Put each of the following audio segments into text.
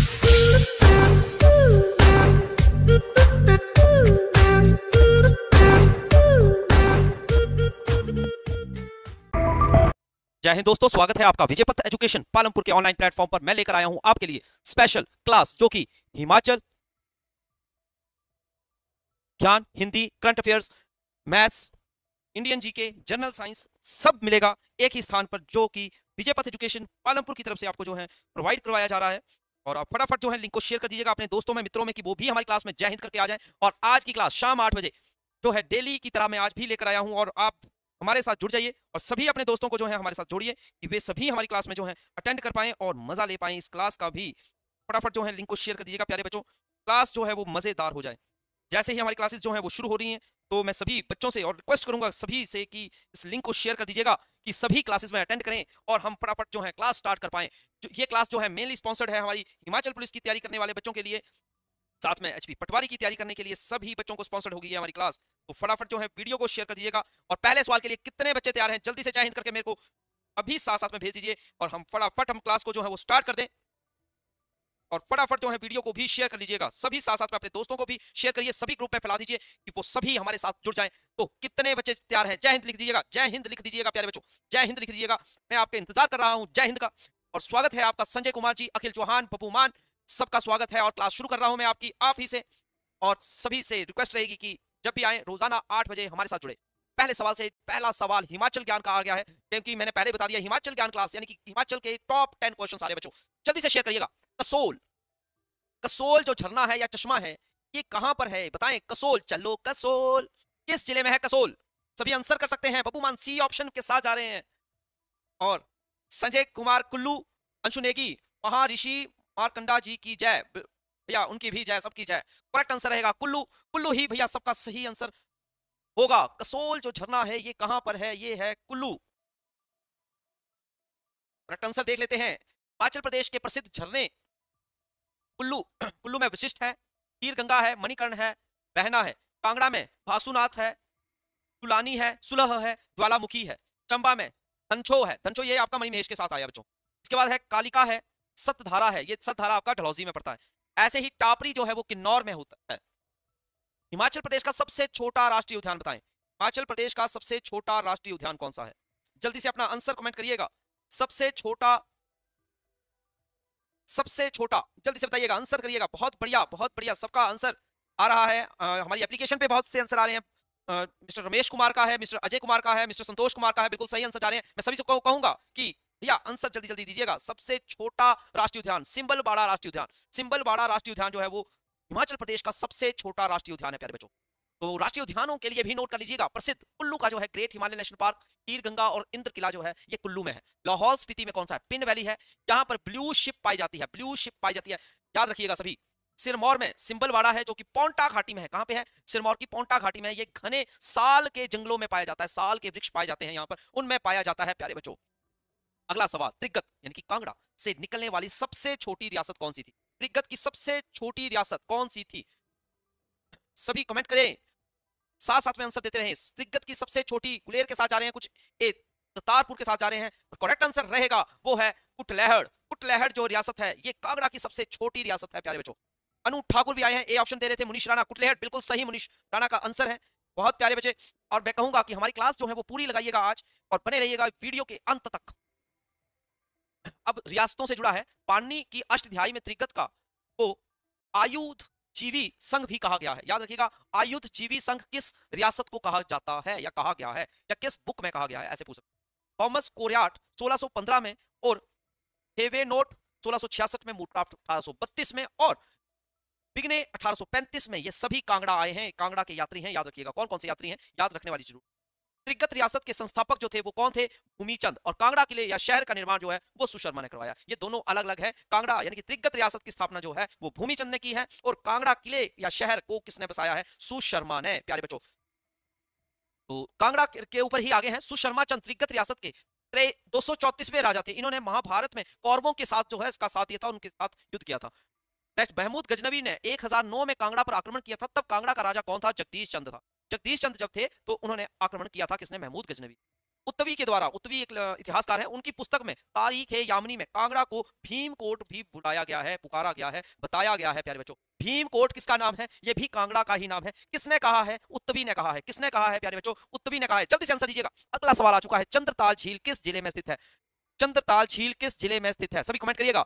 जय हिंद दोस्तों स्वागत है आपका विजय एजुकेशन पालमपुर के ऑनलाइन प्लेटफॉर्म पर मैं लेकर आया हूं आपके लिए स्पेशल क्लास जो कि हिमाचल ज्ञान Hindi current affairs maths Indian GK general science सब मिलेगा एक ही स्थान पर जो कि विजय पथ एजुकेशन पालमपुर की तरफ से आपको जो है प्रोवाइड करवाया जा रहा है और आप फटाफट जो है लिंक को शेयर कर दीजिएगा अपने दोस्तों में मित्रों में कि वो भी हमारी क्लास में जय हिंद करके आ जाए और आज की क्लास शाम आठ बजे जो है डेली की तरह मैं आज भी लेकर आया हूँ और आप हमारे साथ जुड़ जाइए और सभी अपने दोस्तों को जो है हमारे साथ जोड़िए कि वे सभी हमारी क्लास में जो है अटेंड कर पाए और मजा ले पाएं इस क्लास का भी फटाफट जो है लिंक को शेयर कर दीजिएगा प्यारे बच्चों क्लास जो है वो मजेदार हो जाए जैसे ही हमारी क्लासेस जो है वो शुरू हो रही हैं तो मैं सभी बच्चों से और रिक्वेस्ट करूंगा सभी से कि इस लिंक को शेयर कर दीजिएगा कि सभी क्लासेस में अटेंड करें और हम फटाफट जो है क्लास स्टार्ट कर पाए जो ये क्लास जो है मेनली स्पॉन्सर्ड है हमारी हिमाचल पुलिस की तैयारी करने वाले बच्चों के लिए साथ में एचपी पटवारी की तैयारी करने के लिए सभी बच्चों को स्पॉन्सर्ड होगी हमारी क्लास तो फटाफट जो है वीडियो को शेयर कर दीजिएगा और पहले सवाल के लिए कितने बच्चे तैयार हैं जल्दी से चाहे करके मेरे को अभी साथ साथ में भेज दीजिए और हम फटाफट हम क्लास को जो है वो स्टार्ट कर दें और फटाफट जो है वीडियो को भी शेयर कर लीजिएगा सभी साथ साथ में अपने दोस्तों को भी शेयर करिए सभी ग्रुप में फैला दीजिए कि वो सभी हमारे साथ जुड़ जाए तो कितने बच्चे तैयार हैं जय हिंद लिख दीजिएगा जय हिंद लिख दीजिएगा प्यारे बच्चों जय हिंद लिख दीजिएगा मैं आपके इंतजार कर रहा हूँ जय हिंद का और स्वागत है आपका संजय कुमार जी अखिल चौहान पप्पू मान सबका स्वागत है और क्लास शुरू कर रहा हूँ मैं आपकी आप ही से और सभी से रिक्वेस्ट रहेगी कि जब भी आए रोजाना आठ बजे हमारे साथ जुड़े पहले सवाल से पहला सवाल हिमाचल ज्ञान का आ गया है क्योंकि मैंने पहले बता दिया हिमाचल ज्ञान क्लास यानी कि हिमाचल के टॉप टेन क्वेश्चन सारे बच्चों जल्दी से शेयर करिएगा कसोल कसोल जो झरना है या चश्मा है ये कहां पर है बताएं कसोल चलो कसोल किस जिले में है कसोल सभी आंसर कर सकते हैं पप्पू मान सी ऑप्शन के साथ जा रहे हैं और संजय कुमार कुल्लू अंशु नेगी महारिषि मारकंडा जी की जय भैया उनकी भी जय सबकी जय करेक्ट आंसर रहेगा कुल्लू कुल्लू ही भैया सबका सही आंसर होगा कसोल जो झरना है ये कहां पर है ये है कुल्लू आंसर देख लेते हैं हिमाचल प्रदेश के प्रसिद्ध झरने कुल्लू कुल्लू में विशिष्ट है खीर गंगा है मणिकर्ण है बहना है कांगड़ा में भासुनाथ है तुलानी है सुलह है ज्वालामुखी है चंबा में धनछो है धनछो ये आपका मणिमहेश के साथ आया बच्चों इसके बाद है कालिका है सतधारा है ये सतधारा आपका डलहौजी में पड़ता है ऐसे ही टापरी जो है वो किन्नौर में होता है हिमाचल प्रदेश का सबसे छोटा राष्ट्रीय उद्यान बताएं हिमाचल प्रदेश का सबसे छोटा राष्ट्रीय उद्यान कौन सा है जल्दी से अपना आंसर कमेंट करिएगा सबसे छोटा सबसे छोटा जल्दी से बताइएगा आंसर करिएगा बहुत बढ़िया बहुत बढ़िया सबका आंसर आ रहा है आ, हमारी एप्लीकेशन पे बहुत से आंसर आ रहे हैं मिस्टर रमेश कुमार का है मिस्टर अजय कुमार का है मिस्टर संतोष कुमार का है बिल्कुल सही आंसर जा रहे हैं मैं सभी से कहूंगा कि भैया आंसर जल्दी जल्दी दीजिएगा सबसे छोटा राष्ट्रीय उद्यान सिंबल बाड़ा राष्ट्रीय उद्यान सिंबल बाड़ा राष्ट्रीय उद्यान जो है वो हिमाचल प्रदेश का सबसे छोटा राष्ट्रीय उद्यान है प्यारे बच्चों तो राष्ट्रीय उद्यानों के लिए भी नोट कर लीजिएगा प्रसिद्ध कुल्लू का जो है ग्रेट हिमालय नेशनल पार्क पीर गंगा और इंद्र किला जो है ये कुल्लू में है लाहौल स्पीति में कौन सा है पिन वैली है यहाँ पर ब्लू शिप पाई जाती है ब्लू शिप पाई जाती है याद रखिएगा सभी सिरमौर में सिंबलवाड़ा है जो कि पौंटा घाटी में है कहाँ पे है सिरमौर की पौंटा घाटी में ये घने साल के जंगलों में पाया जाता है साल के वृक्ष पाए जाते हैं यहाँ पर उनमें पाया जाता है प्यारे बच्चों अगला सवाल त्रिगत यानी कि कांगड़ा से निकलने वाली सबसे छोटी रियासत कौन सी थी त्रिगत की सबसे छोटी रियासत कौन सी थी सभी कमेंट करें साथ साथ में आंसर देते रहे त्रिगत की सबसे छोटी गुलेर के साथ जा रहे हैं कुछ ए तारपुर के साथ जा रहे हैं और करेक्ट आंसर रहेगा वो है कुटलहड़ कुटलहड़ जो रियासत है ये कांगड़ा की सबसे छोटी रियासत है प्यारे बच्चों अनु ठाकुर भी आए हैं ए ऑप्शन दे रहे थे मुनीष राणा कुटलहड़ बिल्कुल सही मुनीष राणा का आंसर है बहुत प्यारे बच्चे और मैं कहूंगा कि हमारी क्लास जो है वो पूरी लगाइएगा आज और बने रहिएगा वीडियो के अंत तक अब रियासतों से जुड़ा है पाणनी की अष्टध्यायी में त्रिगत का को आयुध जीवी संघ भी कहा गया है याद रखिएगा आयुध जीवी संघ किस रियासत को कहा जाता है या कहा गया है या किस बुक में कहा गया है ऐसे पूछ सकते थॉमस कोरियाट 1615 में और हेवे नोट 1666 में मूटाफ्ट 1832 में और बिगने 1835 में ये सभी कांगड़ा आए हैं कांगड़ा के यात्री हैं याद रखिएगा कौन कौन से यात्री हैं याद रखने वाली जरूर त्रिगत रियासत के संस्थापक जो थे वो कौन थे भूमिचंद और कांगड़ा किले या शहर का निर्माण जो है वो सुशर्मा ने करवाया ये दोनों अलग अलग है कांगड़ा यानी कि त्रिगत रियासत की स्थापना जो है वो भूमिचंद ने की है और कांगड़ा किले या शहर को किसने बसाया है सुशर्मा ने प्यारे बच्चों तो कांगड़ा के ऊपर ही आगे हैं सुशर्मा चंद त्रिगत रियासत के दो सौ चौतीसवें राजा थे इन्होंने महाभारत में कौरवों के साथ जो है इसका साथ दिया था उनके साथ युद्ध किया था नेक्स्ट महमूद गजनबी ने 1009 में कांगड़ा पर आक्रमण किया था तब कांगड़ा का राजा कौन था जगदीश चंद था जगदीश चंद्र जब थे तो उन्होंने आक्रमण किया था किसने महमूद गजनवी उत्तवी के द्वारा उत्तवी एक इतिहासकार है उनकी पुस्तक में तारीख है यामनी में कांगड़ा को भीम कोट भी बुलाया गया है पुकारा गया है बताया गया है प्यारे बच्चों भीम कोट किसका नाम है यह भी कांगड़ा का ही नाम है किसने कहा है उत्तवी ने कहा है किसने कहा है प्यारे बच्चों उत्तवी ने कहा है जल्दी से आंसर दीजिएगा अगला सवाल आ चुका है चंद्रताल झील किस जिले में स्थित है चंद्रताल झील किस जिले में स्थित है सभी कमेंट करिएगा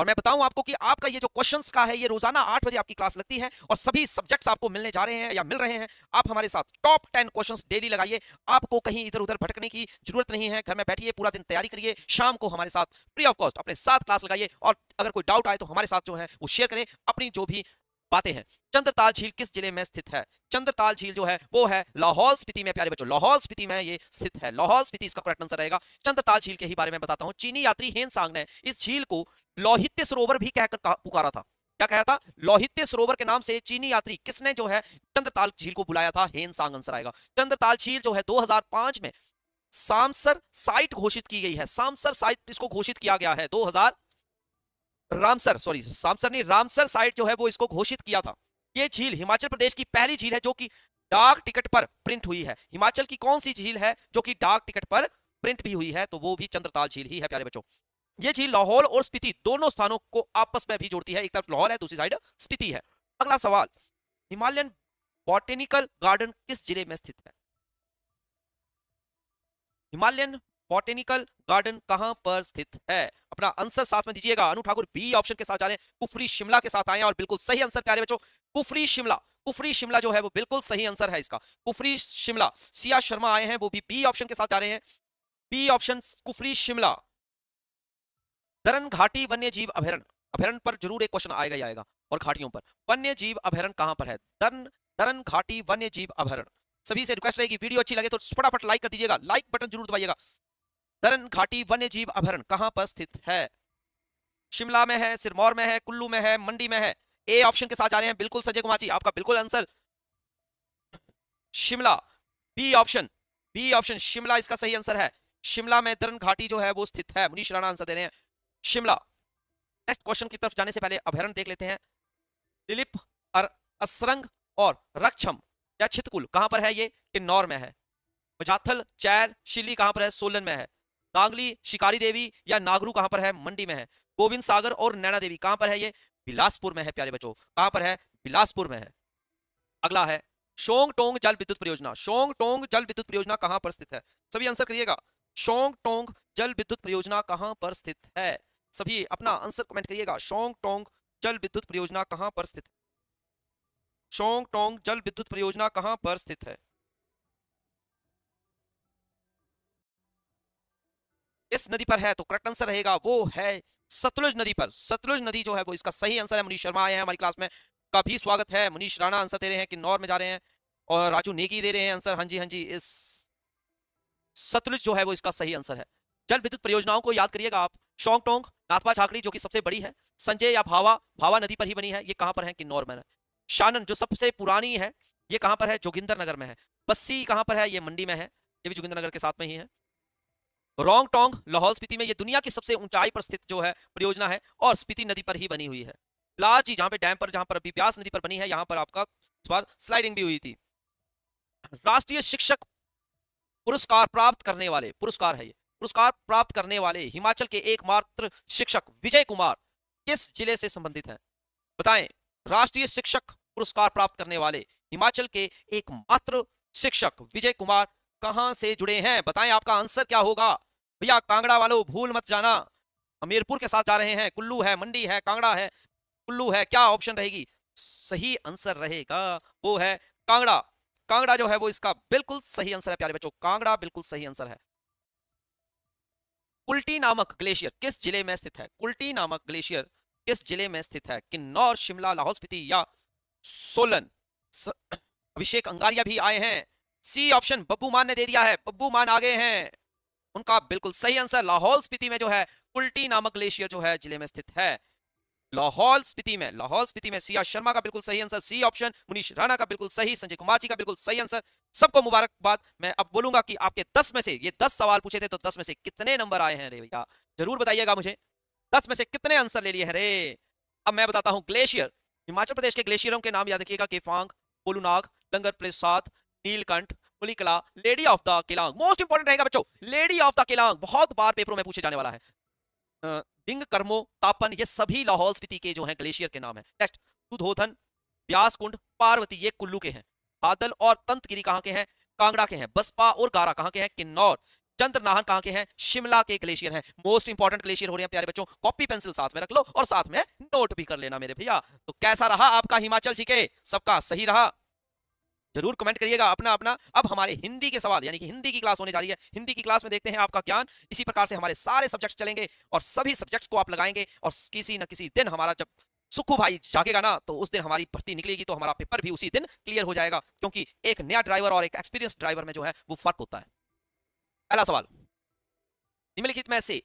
और मैं बताऊं आपको कि आपका ये जो क्वेश्चंस का है ये रोजाना आठ बजे आपकी क्लास लगती है और सभी सब्जेक्ट्स आपको मिलने जा रहे हैं या मिल रहे हैं आप हमारे साथ टॉप टेन क्वेश्चंस डेली लगाइए आपको कहीं इधर उधर भटकने की जरूरत नहीं है घर में बैठिए पूरा दिन तैयारी करिए शाम को हमारे साथ फ्री ऑफ कॉस्ट अपने साथ क्लास लगाइए और अगर कोई डाउट आए तो हमारे साथ जो है वो शेयर करें अपनी जो भी बातें हैं चंद्रताल झील किस जिले में स्थित है चंद्रताल झील जो है वो है लाहौल स्पीति में प्यारे बच्चों लाहौल स्पीति में ये स्थित है लाहौल स्पीति इसका करेक्ट आंसर रहेगा चंद्रताल झील के ही बारे में बताता हूँ चीनी यात्री हेन सांग ने इस झील को लोहित्य सरोवर भी कहकर पुकारा था क्या कहा था लोहित्य सरोवर के नाम से चीनी यात्री किसने जो है चंद्रताल झील को बुलाया था हेन सांग आंसर आएगा चंद्रताल झील जो है 2005 में सामसर साइट घोषित की गई है सामसर साइट इसको घोषित किया गया है 2000 रामसर सॉरी सामसर नहीं रामसर साइट जो है वो इसको घोषित किया था ये झील हिमाचल प्रदेश की पहली झील है जो कि डाक टिकट पर प्रिंट हुई है हिमाचल की कौन सी झील है जो कि डाक टिकट पर प्रिंट भी हुई है तो वो भी चंद्रताल झील ही है प्यारे बच्चों ये झील लाहौल और स्पीति दोनों स्थानों को आपस में भी जोड़ती है एक तरफ लाहौल है दूसरी साइड स्पीति है अगला सवाल हिमालयन बॉटेनिकल गार्डन किस जिले में स्थित है हिमालयन बॉटेनिकल गार्डन कहां पर स्थित है अपना आंसर साथ में दीजिएगा अनु ठाकुर बी ऑप्शन के साथ जा रहे हैं कुफरी शिमला के साथ आए और बिल्कुल सही आंसर क्या रहे बच्चों कुफरी शिमला कुफरी शिमला जो है वो बिल्कुल सही आंसर है इसका कुफरी शिमला सिया शर्मा आए हैं वो भी बी ऑप्शन के साथ जा रहे हैं बी ऑप्शन कुफरी शिमला धरन घाटी वन्य जीव अभ्यारण अभ्यारण पर जरूर एक क्वेश्चन आएगा ही आएगा और घाटियों पर वन्य जीव अभ्यारण कहां पर है धरन धरन घाटी वन्य जीव अभ्यारण सभी से रिक्वेस्ट रहेगी वीडियो अच्छी लगे तो फटाफट लाइक कर दीजिएगा लाइक बटन जरूर दबाइएगा धरन घाटी वन्य जीव अभ्यारण कहां पर स्थित है शिमला में है सिरमौर में है कुल्लू में है मंडी में है ए ऑप्शन के साथ जा रहे हैं बिल्कुल संजय कुमार जी आपका बिल्कुल answer Shimla B option B option Shimla इसका सही आंसर है शिमला में धरन घाटी जो है वो स्थित है मुनीष राणा आंसर दे रहे हैं शिमला नेक्स्ट क्वेश्चन की तरफ जाने से पहले अभ्यारण देख लेते हैं दिलीप और असरंग और रक्षम या छितकुल कहां पर है ये किन्नौर में है मुजाथल चैर शिली कहां पर है सोलन में है नांगली शिकारी देवी या नागरू कहां पर है मंडी में है गोविंद सागर और नैना देवी कहां पर है ये बिलासपुर में है प्यारे बच्चों कहां पर है बिलासपुर में है अगला है शोंग टोंग जल विद्युत परियोजना शोंग टोंग जल विद्युत परियोजना कहां पर स्थित है सभी आंसर करिएगा शोंग टोंग जल विद्युत परियोजना कहां पर स्थित है सभी अपना आंसर कमेंट करिएगा शोंग टोंग जल विद्युत परियोजना कहां पर स्थित शोंग टोंग जल विद्युत परियोजना कहां पर स्थित है इस नदी पर है तो करेक्ट आंसर रहेगा वो है सतलुज नदी पर सतलुज नदी जो है वो इसका सही आंसर है मनीष शर्मा आए हैं हमारी क्लास में का भी स्वागत है मनीष राणा आंसर दे रहे हैं किन्नौर में जा रहे हैं और राजू नेगी दे रहे हैं आंसर हाँ जी हाँ जी इस सतलुज जो है वो इसका सही आंसर है जल विद्युत परियोजनाओं को याद करिएगा आप शोंगटोंग नाथपा झाकड़ी जो कि सबसे बड़ी है संजय या भावा भावा नदी पर ही बनी है ये कहां पर है किन्नौर में शानन जो सबसे पुरानी है ये कहां पर है जोगिंदर नगर में है बस्सी कहां पर है ये मंडी में है ये भी जोगिंदर नगर के साथ में ही है रोंग टोंग लाहौल स्पीति में ये दुनिया की सबसे ऊंचाई पर स्थित जो है परियोजना है और स्पीति नदी पर ही बनी हुई है लाची जहां पे डैम पर जहां पर अभी ब्यास नदी पर बनी है यहां पर आपका इस बार स्लाइडिंग भी हुई थी राष्ट्रीय शिक्षक पुरस्कार प्राप्त करने वाले पुरस्कार है ये पुरस्कार प्राप्त करने वाले हिमाचल के एकमात्र शिक्षक विजय कुमार किस जिले से संबंधित हैं बताएं राष्ट्रीय शिक्षक पुरस्कार प्राप्त करने वाले हिमाचल के एकमात्र शिक्षक विजय कुमार कहां से जुड़े हैं बताएं आपका आंसर क्या होगा भैया कांगड़ा वालों भूल मत जाना हमीरपुर के साथ जा रहे हैं कुल्लू है मंडी है कांगड़ा है कुल्लू है क्या ऑप्शन रहेगी सही आंसर रहेगा वो है कांगड़ा कांगड़ा जो है वो इसका बिल्कुल सही आंसर है प्यारे बच्चों कांगड़ा बिल्कुल सही आंसर है कुल्टी नामक ग्लेशियर किस जिले में स्थित है कुल्टी नामक ग्लेशियर किस जिले में स्थित है किन्नौर शिमला लाहौल स्पीति या सोलन स... अभिषेक अंगारिया भी आए हैं सी ऑप्शन बब्बू मान ने दे दिया है बब्बू मान आगे हैं उनका बिल्कुल सही आंसर लाहौल स्पीति में जो है कुल्टी नामक ग्लेशियर जो है जिले में स्थित है लाहौल स्पीति में लाहौल स्पीति में सिया शर्मा का बिल्कुल सही answer C option Munish Rana का बिल्कुल सही संजय कुमार जी का बिल्कुल सही आंसर सबको मुबारकबाद मैं अब बोलूंगा कि आपके दस में से ये दस सवाल पूछे थे तो दस में से कितने नंबर आए हैं रे भैया जरूर बताइएगा मुझे दस में से कितने आंसर ले लिए हैं रे अब मैं बताता हूँ ग्लेशियर हिमाचल प्रदेश के ग्लेशियरों के नाम याद रखिएगा केफांग बोलूनाग लंगर प्रसाद नीलकंठ पुलिकला lady of the Keylong most important रहेगा बच्चों लेडी ऑफ द किलांग बहुत बार पेपरों में पूछे जाने वाला है लिंग कर्मो तापन ये सभी लाहौल स्पीति के जो हैं ग्लेशियर के नाम है नेक्स्ट सुधोधन ब्यास कुंड पार्वती ये कुल्लू के हैं बादल और तंतगिरी कहाँ के हैं कांगड़ा के हैं बसपा और गारा कहाँ के हैं किन्नौर चंद्रनाहन कहाँ के हैं शिमला के ग्लेशियर हैं मोस्ट इंपॉर्टेंट ग्लेशियर हो रहे हैं प्यारे बच्चों कॉपी पेंसिल साथ में रख लो और साथ में नोट भी कर लेना मेरे भैया तो कैसा रहा आपका हिमाचल जी के सबका सही रहा जरूर कमेंट करिएगा अपना अपना अब हमारे हिंदी के सवाल यानी कि हिंदी की क्लास होने जा रही है हिंदी की क्लास में देखते हैं आपका ज्ञान इसी प्रकार से हमारे सारे सब्जेक्ट्स चलेंगे और सभी सब्जेक्ट्स को आप लगाएंगे और किसी न किसी दिन हमारा जब सुखू भाई जागेगा ना तो उस दिन हमारी भर्ती निकलेगी तो हमारा पेपर भी उसी दिन क्लियर हो जाएगा क्योंकि एक नया ड्राइवर और एक एक्सपीरियंस ड्राइवर में जो है वो फर्क होता है पहला सवाल निम्नलिखित में से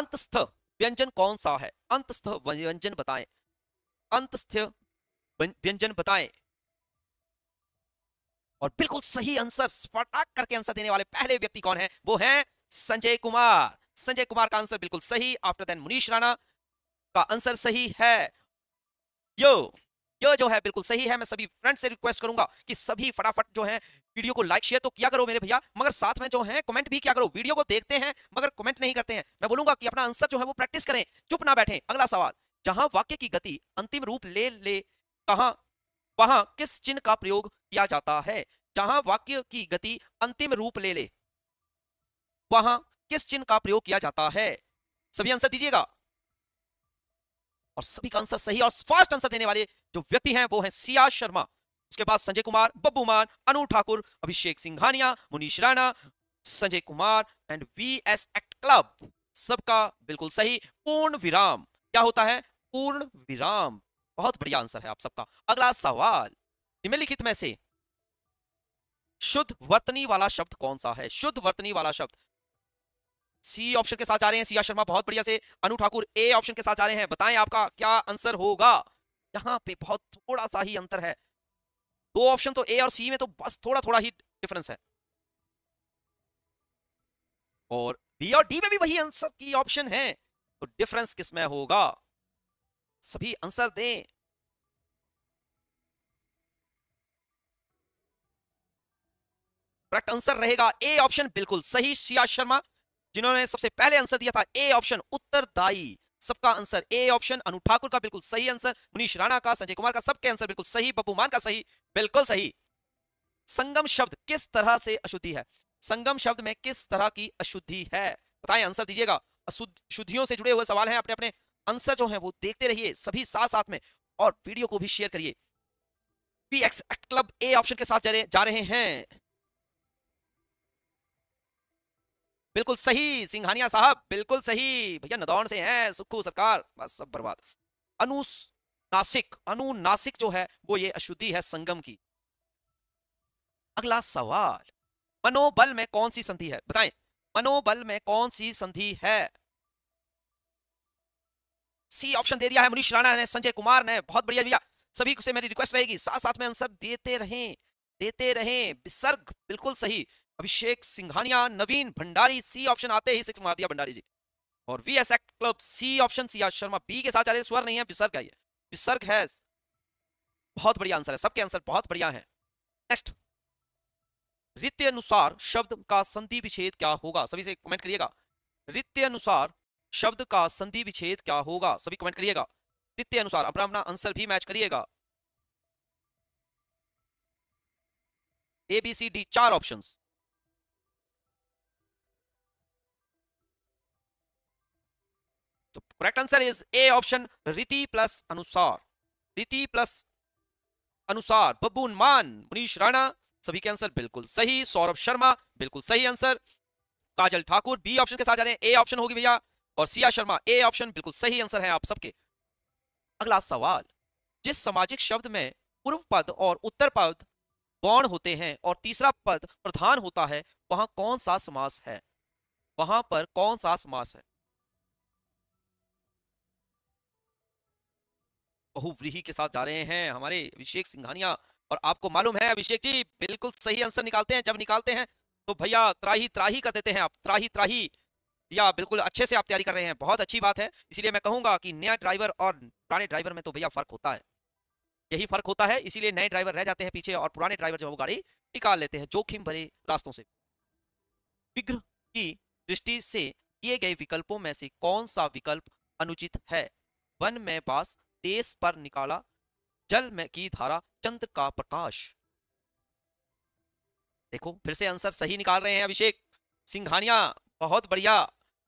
अंतस्थ व्यंजन कौन सा है अंतस्थ व्यंजन बताएं अंतस्थ व्यंजन बताएं और बिल्कुल सही आंसर फटाक करके आंसर देने वाले पहले व्यक्ति कौन है वो है संजय कुमार संजय कुमार का आंसर बिल्कुल सही आफ्टर देन मुनीश राणा का आंसर सही है यो यो जो है बिल्कुल सही है मैं सभी फ्रेंड से रिक्वेस्ट करूंगा कि सभी फटाफट जो है वीडियो को लाइक शेयर तो किया करो मेरे भैया मगर साथ में जो है कमेंट भी क्या करो वीडियो को देखते हैं मगर कमेंट नहीं करते हैं मैं बोलूंगा कि अपना आंसर जो है वो प्रैक्टिस करें चुप ना बैठे अगला सवाल जहां वाक्य की गति अंतिम रूप ले ले कहा वहां किस चिन्ह का प्रयोग किया जाता है जहां वाक्य की गति अंतिम रूप ले ले वहां किस चिन्ह का प्रयोग किया जाता है सभी आंसर दीजिएगा और सभी का आंसर सही और फर्स्ट आंसर देने वाले जो व्यक्ति हैं वो हैं सिया शर्मा उसके बाद Sanjay Kumar Babbu Maan Anu Thakur Abhishek Singhania Munish Rana Sanjay Kumar and V S act club सबका बिल्कुल सही पूर्ण विराम क्या होता है पूर्ण विराम बहुत बढ़िया आंसर है आप सबका अगला सवाल निम्नलिखित में से शुद्ध वर्तनी वाला शब्द कौन सा है शुद्ध वर्तनी वाला शब्द सी ऑप्शन के साथ जा रहे हैं सिया शर्मा बहुत बढ़िया से अनु ठाकुर ए ऑप्शन के साथ जा रहे हैं बताएं आपका क्या आंसर होगा यहाँ पे बहुत थोड़ा सा ही अंतर है दो ऑप्शन तो ए और सी में तो बस थोड़ा थोड़ा ही डिफरेंस है और बी और डी में भी वही आंसर की ऑप्शन है तो डिफरेंस किसमें होगा सभी आंसर दें करेक्ट आंसर रहेगा ए ऑप्शन बिल्कुल सही सिया शर्मा जिन्होंने सबसे पहले आंसर दिया था ए ऑप्शन उत्तरदायी सबका answer A option Anu Thakur का बिल्कुल सही आंसर मुनीष राणा का संजय कुमार का सबके आंसर बिल्कुल सही बब्बू मान का सही बिल्कुल सही संगम शब्द किस तरह से अशुद्धि है संगम शब्द में किस तरह की अशुद्धि है बताएं आंसर दीजिएगा अशुद्धियों से जुड़े हुए सवाल हैं अपने अपने आंसर जो है वो देखते रहिए सभी साथ साथ में और वीडियो को भी शेयर करिए क्लब ए ऑप्शन के साथ जा रहे हैं बिल्कुल सही सिंघानिया साहब बिल्कुल सही भैया नदौन से हैं सुखू सरकार बस सब बर्बाद अनुस नासिक अनुनासिक जो है वो ये अशुद्धि है संगम की अगला सवाल मनोबल में कौन सी संधि है बताएं मनोबल में कौन सी संधि है सी ऑप्शन दे दिया है मनीष राणा ने संजय कुमार ने बहुत बढ़िया भैया सभी से मेरी रिक्वेस्ट रहेगी साथ साथ में आंसर देते रहें देते रहें विसर्ग बिल्कुल सही अभिषेक सिंघानिया नवीन भंडारी सी ऑप्शन आते ही सिक्स मार दिया भंडारी जी और V S act club C option C Sharma B के साथ आ रहे स्वर नहीं है विसर्ग है विसर्ग है बहुत बढ़िया आंसर है सबके आंसर बहुत बढ़िया है नेक्स्ट रित्य अनुसार शब्द का संधि विच्छेद क्या होगा सभी से कमेंट करिएगा रित्य अनुसार शब्द का संधि विच्छेद क्या होगा सभी कमेंट करिएगा नित्य अनुसार अपना अपना आंसर भी मैच करिएगा ए बी सी डी चार ऑप्शन तो correct answer is A option रीति प्लस अनुसार रीति प्लस अनुसार बब्बू मान मुनीष राणा सभी के आंसर बिल्कुल सही सौरभ शर्मा बिल्कुल सही answer Kajal Thakur B option के साथ जा रहे हैं ए ऑप्शन होगी भैया और सिया शर्मा ए ऑप्शन बिल्कुल सही आंसर है आप सबके अगला सवाल जिस सामाजिक शब्द में पूर्व पद और उत्तर पद गौण होते हैं और तीसरा पद प्रधान होता है वहां कौन सा समास है वहां पर कौन सा समास है बहुव्रीही के साथ जा रहे हैं हमारे अभिषेक सिंघानिया और आपको मालूम है अभिषेक जी बिल्कुल सही आंसर निकालते हैं जब निकालते हैं तो भैया त्राही त्राही कर देते हैं आप त्राही त्राही या बिल्कुल अच्छे से आप तैयारी कर रहे हैं बहुत अच्छी बात है इसीलिए मैं कहूंगा कि नया ड्राइवर और पुराने ड्राइवर में तो भैया फर्क होता है यही फर्क होता है इसीलिए नए ड्राइवर रह जाते हैं पीछे और पुराने ड्राइवर जो वो गाड़ी निकाल लेते हैं जोखिम भरे रास्तों से विग्रह की दृष्टि से किए गए विकल्पों में से कौन सा विकल्प अनुचित है वन में पास देश पर निकाला जल में की धारा चंद्र का प्रकाश देखो फिर से आंसर सही निकाल रहे हैं अभिषेक सिंघानिया बहुत बढ़िया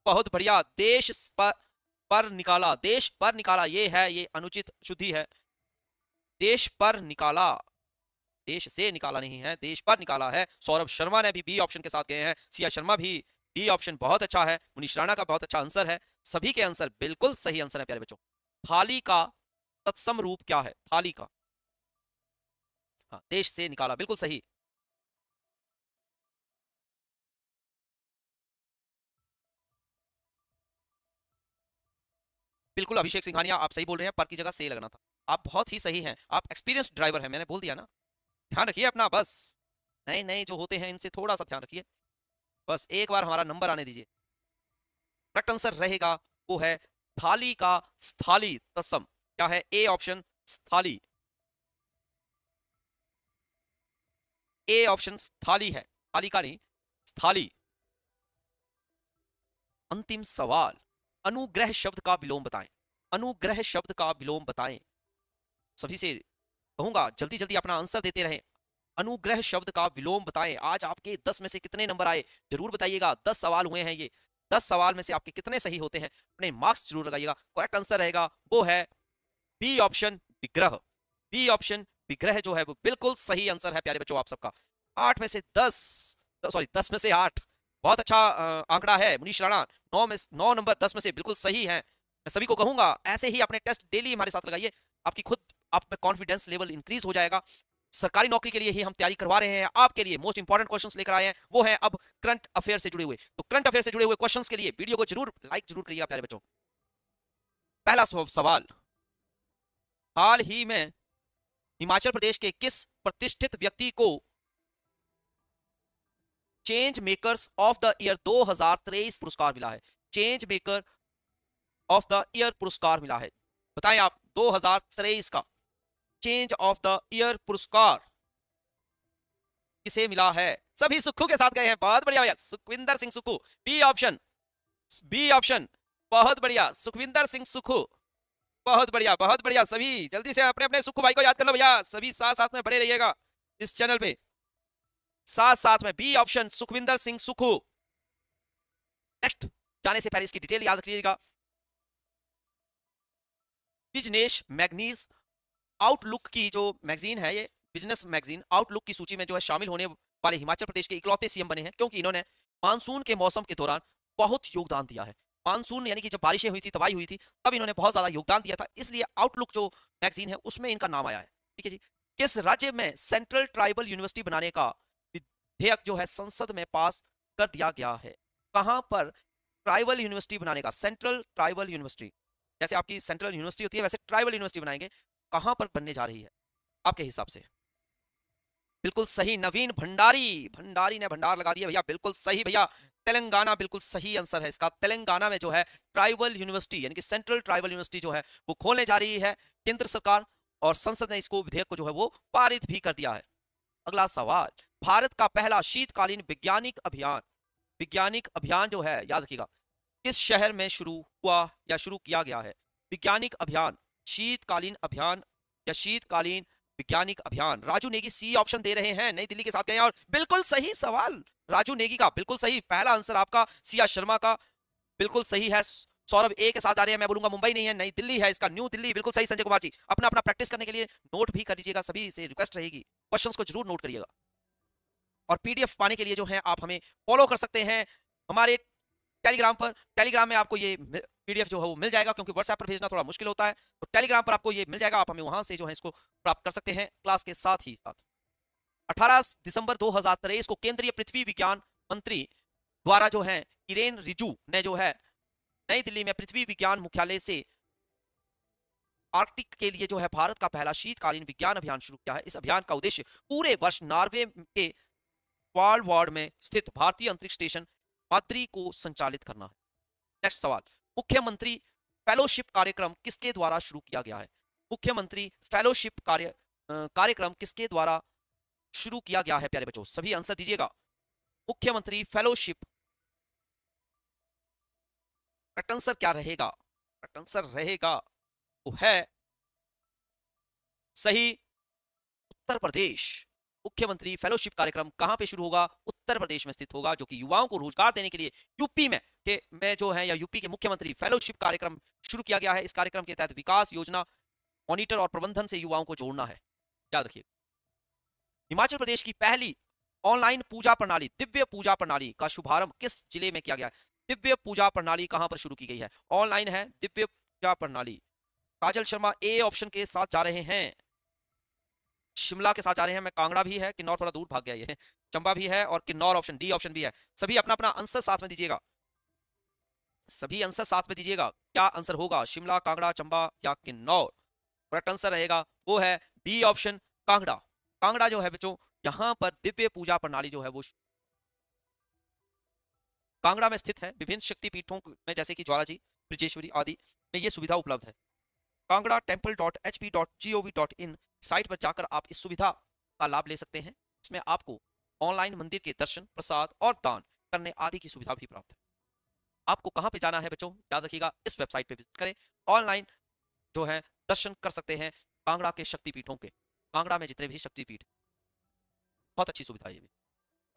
बहुत बढ़िया देश पर पर निकाला देश पर निकाला ये है ये अनुचित शुद्धि है देश पर निकाला देश से निकाला नहीं है देश पर निकाला है सौरभ शर्मा ने भी बी ऑप्शन के साथ गए हैं सिया शर्मा भी बी ऑप्शन बहुत अच्छा है मुनीष राणा का बहुत अच्छा आंसर है सभी के आंसर बिल्कुल सही आंसर है प्यारे बच्चों थाली का तत्सम रूप क्या है थाली का हाँ देश से निकाला बिल्कुल सही बिल्कुल अभिषेक सिंघानिया आप सही बोल रहे हैं पर की जगह से लगना था आप बहुत ही सही हैं आप एक्सपीरियंस ड्राइवर हैं मैंने बोल दिया ना ध्यान रखिए अपना बस नए नए जो होते हैं इनसे थोड़ा सा ध्यान रखिए बस एक बार हमारा नंबर आने दीजिए करेक्ट आंसर रहेगा वो है थाली का स्थाली तस्म क्या है ए ऑप्शन स्थाली ए ऑप्शन स्थाली है थाली का नहीं स्थाली अंतिम सवाल अनुग्रह शब्द का विलोम बताएं अनुग्रह शब्द का विलोम बताएं सभी से कहूंगा जल्दी जल्दी अपना आंसर देते रहें अनुग्रह शब्द का विलोम बताएं आज आपके दस में से कितने नंबर आए जरूर बताइएगा दस सवाल हुए हैं ये दस सवाल में से आपके कितने सही होते हैं अपने मार्क्स जरूर लगाइएगा करेक्ट आंसर रहेगा वो है बी ऑप्शन विग्रह बी ऑप्शन विग्रह जो है वो बिल्कुल सही आंसर है प्यारे बच्चों आप सबका आठ में से दस सॉरी दस में से आठ बहुत अच्छा आंकड़ा है मुनीष राणा नौ में नौ नंबर दस में से बिल्कुल सही है मैं सभी को कहूंगा ऐसे ही अपने टेस्ट डेली हमारे साथ लगाइए आपकी खुद आप में कॉन्फिडेंस लेवल इंक्रीज हो जाएगा सरकारी नौकरी के लिए ही हम तैयारी करवा रहे हैं आपके लिए मोस्ट इंपॉर्टेंट क्वेश्चंस लेकर आए हैं वो है अब करंट अफेयर से जुड़े हुए तो करंट अफेयर से जुड़े हुए क्वेश्चंस के लिए वीडियो को जरूर लाइक जरूर करिएगा प्यारे बच्चों पहला सवाल हाल ही में हिमाचल प्रदेश के किस प्रतिष्ठित व्यक्ति को change makers of the year 2023 पुरस्कार मिला है change maker of the year पुरस्कार मिला है बताएं आप 2023 का चेंज ऑफ द ईयर पुरस्कार किसे मिला है सभी सुखू के साथ गए हैं बहुत बढ़िया भैया Sukhvinder Singh Sukhu B option B option बहुत बढ़िया सुखविंदर सिंह सुखू बहुत बढ़िया बहुत बढ़िया सभी जल्दी से अपने अपने सुखू भाई को याद कर लो भैया सभी साथ साथ में भरे रहिएगा इस चैनल पे साथ साथ में B option Sukhvinder Singh Sukhu next जाने से पहले इसकी डिटेल याद रखिएगा बिजनेस मैगनीज आउटलुक की जो मैगजीन है ये बिजनेस मैगजीन आउटलुक की सूची में जो है शामिल होने वाले हिमाचल प्रदेश के इकलौते सीएम बने हैं क्योंकि इन्होंने मानसून के मौसम के दौरान बहुत योगदान दिया है मानसून यानी कि जब बारिशें हुई थी तबाही हुई थी तब इन्होंने बहुत ज्यादा योगदान दिया था इसलिए आउटलुक जो मैगजीन है उसमें इनका नाम आया है ठीक है जी किस राज्य में सेंट्रल ट्राइबल यूनिवर्सिटी बनाने का विधेयक जो है संसद में पास कर दिया गया है कहां पर ट्राइबल यूनिवर्सिटी बनाने का सेंट्रल ट्राइबल यूनिवर्सिटी जैसे आपकी सेंट्रल यूनिवर्सिटी होती है वैसे ट्राइबल यूनिवर्सिटी बनाएंगे कहां पर बनने जा रही है आपके हिसाब से बिल्कुल सही नवीन भंडारी भंडारी ने भंडार लगा दिया भैया बिल्कुल सही भैया तेलंगाना बिल्कुल सही आंसर है इसका तेलंगाना में जो है ट्राइबल यूनिवर्सिटी यानी कि सेंट्रल ट्राइबल यूनिवर्सिटी जो है वो खोलने जा रही है केंद्र सरकार और संसद ने इसको विधेयक को जो है वो पारित भी कर दिया है अगला सवाल भारत का पहला शीतकालीन वैज्ञानिक अभियान वैज्ञानिक अभियान जो है याद रखिएगा किस शहर में शुरू हुआ या शुरू किया गया है वैज्ञानिक अभियान शीतकालीन अभियान या शीतकालीन वैज्ञानिक अभियान राजू नेगी सी ऑप्शन दे रहे हैं नई दिल्ली के साथ कहें और बिल्कुल सही सवाल राजू नेगी का बिल्कुल सही पहला आंसर आपका सिया शर्मा का बिल्कुल सही है सौरभ ए के साथ जा रहे हैं मैं बोलूंगा मुंबई नहीं है नई दिल्ली है इसका न्यू दिल्ली बिल्कुल सही संजय कुमार जी अपना अपना प्रैक्टिस करने के लिए नोट भी कर लीजिएगा सभी से रिक्वेस्ट रहेगी क्वेश्चन को जरूर नोट करिएगा और पीडीएफ पाने के लिए जो है आप हमें फॉलो कर सकते हैं हमारे टेलीग्राम पर टेलीग्राम में आपको ये पीडीएफ जो है वो मिल जाएगा क्योंकि व्हाट्सएप पर भेजना थोड़ा मुश्किल होता है तो टेलीग्राम पर आपको ये मिल जाएगा आप हमें वहां से जो है इसको प्राप्त कर सकते हैं क्लास के साथ ही साथ 18 दिसंबर दो को केंद्रीय पृथ्वी विज्ञान मंत्री द्वारा जो है किरेन रिजू ने जो है नई दिल्ली में पृथ्वी विज्ञान मुख्यालय से आर्कटिक के लिए जो है भारत का पहला शीतकालीन विज्ञान अभियान शुरू किया है इस अभियान का उद्देश्य पूरे वर्ष नॉर्वे के वर्ल्ड वार्ड में स्थित भारतीय अंतरिक्ष स्टेशन मात्री को संचालित करना है नेक्स्ट सवाल मुख्यमंत्री फेलोशिप कार्यक्रम किसके द्वारा शुरू किया गया है मुख्यमंत्री फेलोशिप कार्य कार्यक्रम किसके द्वारा शुरू किया गया है प्यारे बच्चों सभी आंसर दीजिएगा मुख्यमंत्री फेलोशिप करेक्ट आंसर क्या रहेगा करेक्ट आंसर रहेगा वो है सही उत्तर प्रदेश मुख्यमंत्री फेलोशिप कार्यक्रम कहां पे शुरू होगा उत्तर प्रदेश में स्थित होगा जो कि युवाओं को रोजगार देने के लिए यूपी में के में जो है या यूपी के मुख्यमंत्री फेलोशिप कार्यक्रम शुरू किया गया है इस कार्यक्रम के तहत विकास योजना मॉनिटर और प्रबंधन से युवाओं को जोड़ना है याद रखिए हिमाचल प्रदेश की पहली ऑनलाइन पूजा प्रणाली दिव्य पूजा प्रणाली का शुभारंभ किस जिले में किया गया दिव्य पूजा प्रणाली कहाँ पर शुरू की गई है ऑनलाइन है दिव्य पूजा प्रणाली काजल शर्मा ए ऑप्शन के साथ जा रहे हैं शिमला के साथ जा रहे हैं मैं कांगड़ा भी है किन्नौर थोड़ा दूर भाग गया ये चंबा भी है और किन्नौर ऑप्शन डी ऑप्शन भी है सभी अपना अपना आंसर साथ में दीजिएगा सभी आंसर साथ में दीजिएगा क्या आंसर होगा शिमला कांगड़ा चंबा या किन्नौर करेक्ट आंसर रहेगा वो है बी ऑप्शन कांगड़ा कांगड़ा जो है बच्चों यहाँ पर दिव्य पूजा प्रणाली जो है वो कांगड़ा में स्थित है विभिन्न शक्तिपीठों में जैसे कि ज्वालाजी ब्रिजेश्वरी आदि में ये सुविधा उपलब्ध है Kangra temple dot H P dot G O V dot in site पर जाकर आप इस सुविधा का लाभ ले सकते हैं इसमें आपको ऑनलाइन मंदिर के दर्शन प्रसाद और दान करने आदि की सुविधा भी प्राप्त है आपको कहाँ पे जाना है बच्चों याद रखिएगा इस वेबसाइट पे विजिट करें ऑनलाइन जो है दर्शन कर सकते हैं कांगड़ा के शक्तिपीठों के कांगड़ा में जितने भी शक्तिपीठ बहुत अच्छी सुविधा है ये भी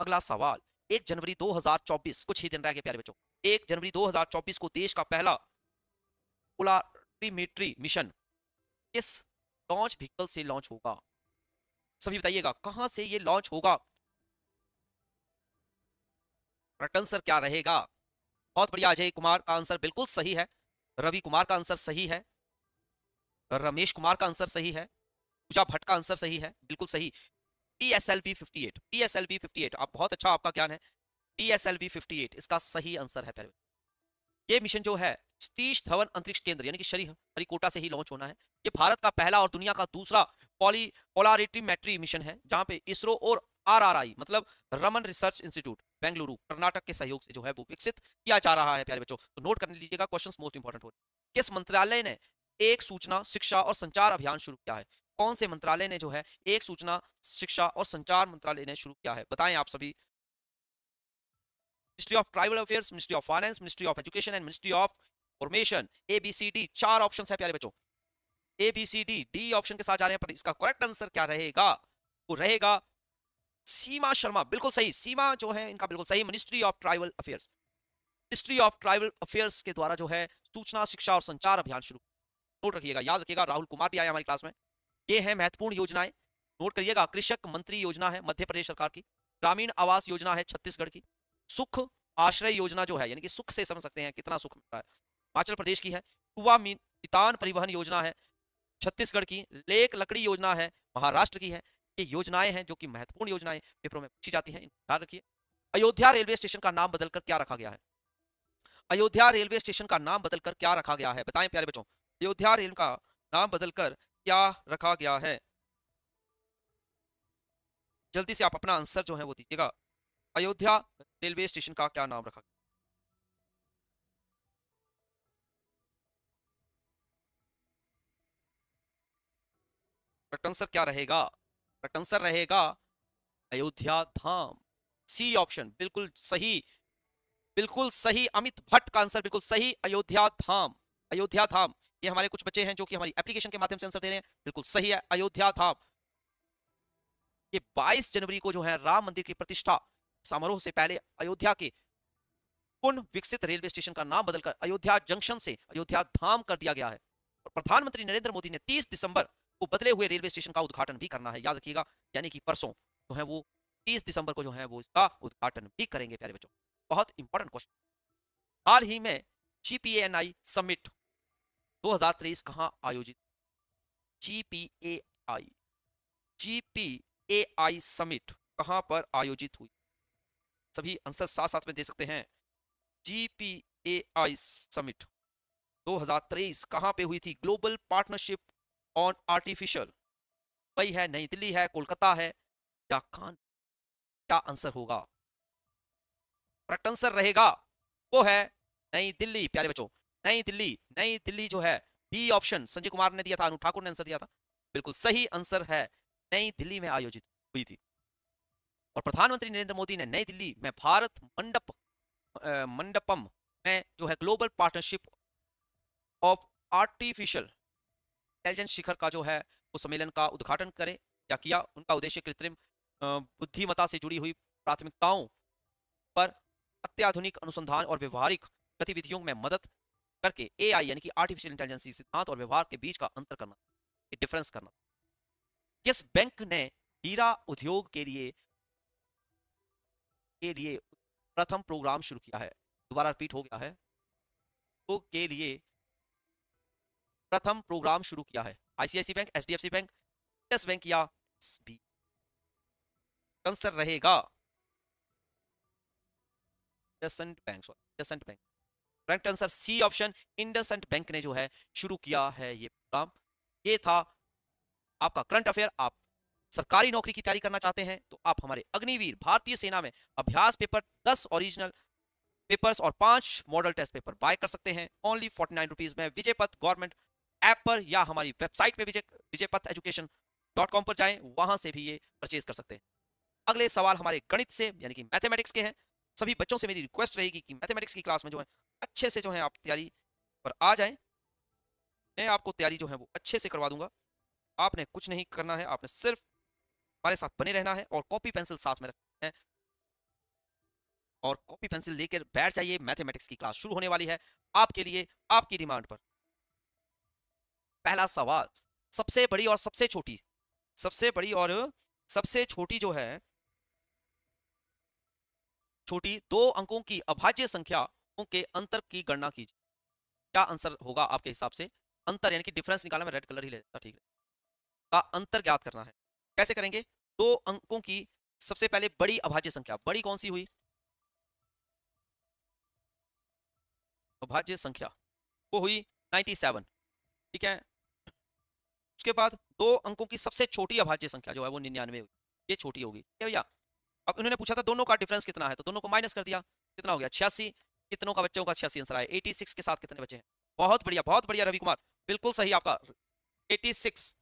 अगला सवाल एक जनवरी 2024 कुछ ही दिन रह गए प्यारे बच्चों एक जनवरी 2024 को देश का पहला पोलारिमेट्री मिशन किस लॉन्च व्हीकल से लॉन्च होगा सभी बताइएगा कहां से ये लॉन्च होगा आंसर क्या रहेगा बहुत बढ़िया अजय कुमार का आंसर बिल्कुल सही है रवि कुमार का आंसर सही है रमेश कुमार का आंसर सही है पूजा भट्ट का आंसर सही है बिल्कुल सही टी 58, एल 58, आप बहुत अच्छा आपका ज्ञान है टी 58, इसका सही आंसर है पैरवे ये मिशन जो है सतीश धवन अंतरिक्ष केंद्र यानी कि शरी हरिकोटा से ही लॉन्च होना है ये भारत का पहला और दुनिया का दूसरा पॉली पोलारिटी मैट्री मिशन है जहां पे इसरो और आरआरआई मतलब रमन रिसर्च इंस्टीट्यूट बेंगलुरु कर्नाटक के सहयोग से जो है वो विकसित किया जा रहा है प्यारे बच्चों तो नोट कर लीजिएगा क्वेश्चंस मोस्ट इंपॉर्टेंट हो किस मंत्रालय ने एक सूचना शिक्षा और संचार अभियान शुरू किया है कौन से मंत्रालय ने जो है एक सूचना शिक्षा और संचार मंत्रालय ने शुरू किया है बताएं आप सभी ministry of tribal affairs ministry of finance ministry of education and ministry of formation A B C D चार ऑप्शन है प्यारे बच्चों A B C D D option के साथ जा रहे हैं पर इसका करेक्ट आंसर क्या रहेगा वो रहेगा सीमा शर्मा बिल्कुल सही सीमा जो है इनका बिल्कुल सही ministry of tribal affairs ministry of tribal affairs के द्वारा जो है सूचना शिक्षा और संचार अभियान शुरू नोट रखिएगा याद रखिएगा राहुल कुमार भी आया हमारी क्लास में ये है महत्वपूर्ण योजनाएं नोट करिएगा कृषक मंत्री योजना है मध्य प्रदेश सरकार की ग्रामीण आवास योजना है छत्तीसगढ़ की सुख आश्रय योजना जो है यानी कि सुख से समझ सकते हैं कितना सुख मिलता है हिमाचल प्रदेश की है कुआ मितान परिवहन योजना है छत्तीसगढ़ की लेक लकड़ी योजना है महाराष्ट्र की है ये योजनाएं हैं जो कि महत्वपूर्ण योजनाएं पेपरों में पूछी जाती है ध्यान रखिए अयोध्या रेलवे स्टेशन का नाम बदलकर क्या रखा गया है अयोध्या रेलवे स्टेशन का नाम बदलकर क्या रखा गया है बताएं प्यारे बच्चों अयोध्या रेल का नाम बदलकर क्या रखा गया है जल्दी से आप अपना आंसर जो है वो दीजिएगा अयोध्या रेलवे स्टेशन का क्या नाम रखा गया करेक्ट आंसर क्या रहेगा करेक्ट आंसर रहेगा अयोध्या धाम सी ऑप्शन बिल्कुल सही बिल्कुल सही अमित भट्ट का आंसर बिल्कुल सही अयोध्या धाम अयोध्या धाम ये हमारे कुछ बच्चे हैं जो कि हमारी एप्लीकेशन के माध्यम से आंसर दे रहे हैं बिल्कुल सही है अयोध्या था ये 22 जनवरी को जो है राम मंदिर की प्रतिष्ठा समारोह से पहले अयोध्या के पुनः विकसित रेलवे स्टेशन का नाम बदलकर अयोध्या जंक्शन से अयोध्या धाम कर दिया गया है और प्रधानमंत्री नरेंद्र मोदी ने 30 दिसंबर को बदले हुए रेलवे स्टेशन का उद्घाटन भी करना है याद रखिएगा यानी कि परसों जो है वो तीस दिसंबर को जो है वो इसका उद्घाटन भी करेंगे प्यारे बच्चों बहुत इंपॉर्टेंट क्वेश्चन हाल ही में जीपीएनआई समिट 2023 कहां आयोजित जीपीएआई जीपीएआई समिट कहां पर आयोजित हुई सभी आंसर साथ साथ में दे सकते हैं जीपीएआई समिट 2023 कहां पे हुई थी global partnership on artificial Mumbai है नई दिल्ली है कोलकाता है या खान क्या आंसर होगा करेक्ट आंसर रहेगा वो है नई दिल्ली प्यारे बच्चों नई दिल्ली नई दिल्ली जो है बी ऑप्शन संजय कुमार ने दिया था अनु ठाकुर ने आंसर दिया था बिल्कुल सही आंसर है नई दिल्ली में आयोजित हुई थी और प्रधानमंत्री नरेंद्र मोदी ने नई दिल्ली में भारत मंडप मंडपम में जो है global partnership of artificial intelligence शिखर का जो है उस सम्मेलन का उद्घाटन करे या किया उनका उद्देश्य कृत्रिम बुद्धिमता से जुड़ी हुई प्राथमिकताओं पर अत्याधुनिक अनुसंधान और व्यवहारिक गतिविधियों में मदद करके ए आई यानी कि आर्टिफिशियल इंटेलिजेंस सिद्धांत और व्यवहार के बीच का अंतर करना डिफरेंस करना किस बैंक ने हीरा उद्योग के लिए के लिए प्रथम प्रोग्राम शुरू किया है दोबारा रिपीट हो गया है तो के लिए प्रथम प्रोग्राम शुरू किया है ICICI bank HDFC bank Yes bank या आंसर रहेगा bank sorry bank correct answer C option IndusInd bank ने जो है शुरू किया है ये प्रोग्राम ये था आपका करंट अफेयर आप सरकारी नौकरी की तैयारी करना चाहते हैं तो आप हमारे अग्निवीर भारतीय सेना में अभ्यास पेपर दस ओरिजिनल पेपर्स और पांच मॉडल टेस्ट पेपर बाय कर सकते हैं ओनली फोर्टी नाइन रुपीज में विजय पथ गवर्नमेंट ऐप पर या हमारी वेबसाइट पे विजय पथ एजुकेशन डॉट कॉम पर जाएं वहां से भी ये परचेज कर सकते हैं अगले सवाल हमारे गणित से यानी कि मैथमेटिक्स के हैं सभी बच्चों से मेरी रिक्वेस्ट रहेगी कि मैथमेटिक्स की क्लास में जो है अच्छे से जो है आप तैयारी पर आ जाएं मैं आपको तैयारी जो है वो अच्छे से करवा दूंगा आपने कुछ नहीं करना है आपने सिर्फ हमारे साथ बने रहना है और कॉपी पेंसिल साथ में रखना है और कॉपी पेंसिल लेकर बैठ जाइए मैथमेटिक्स की क्लास शुरू होने वाली है आपके लिए आपकी डिमांड पर पहला सवाल सबसे बड़ी और सबसे छोटी सबसे बड़ी और सबसे छोटी जो है छोटी दो अंकों की अभाज्य संख्या के अंतर की गणना कीजिए क्या आंसर होगा आपके हिसाब से अंतर यानी कि डिफरेंस निकालना मैं रेड कलर ही लेता ठीक है का अंतर ज्ञात करना है कैसे करेंगे दो अंकों की सबसे पहले बड़ी अभाज्य संख्या बड़ी कौन सी हुई अभाज्य संख्या वो हुई 97 ठीक है उसके बाद दो अंकों की सबसे छोटी अभाज्य संख्या जो है वो निन्यानवे हुई ये छोटी होगी ठीक है भैया अब उन्होंने पूछा था दोनों का डिफरेंस कितना है तो दोनों को माइनस कर दिया कितना हो गया छियासी कितनों का बच्चों का छियासी आंसर आया एटी सिक्स के साथ कितने बच्चे हैं बहुत बढ़िया बहुत बढ़िया रवि कुमार बिल्कुल सही आपका एटी सिक्स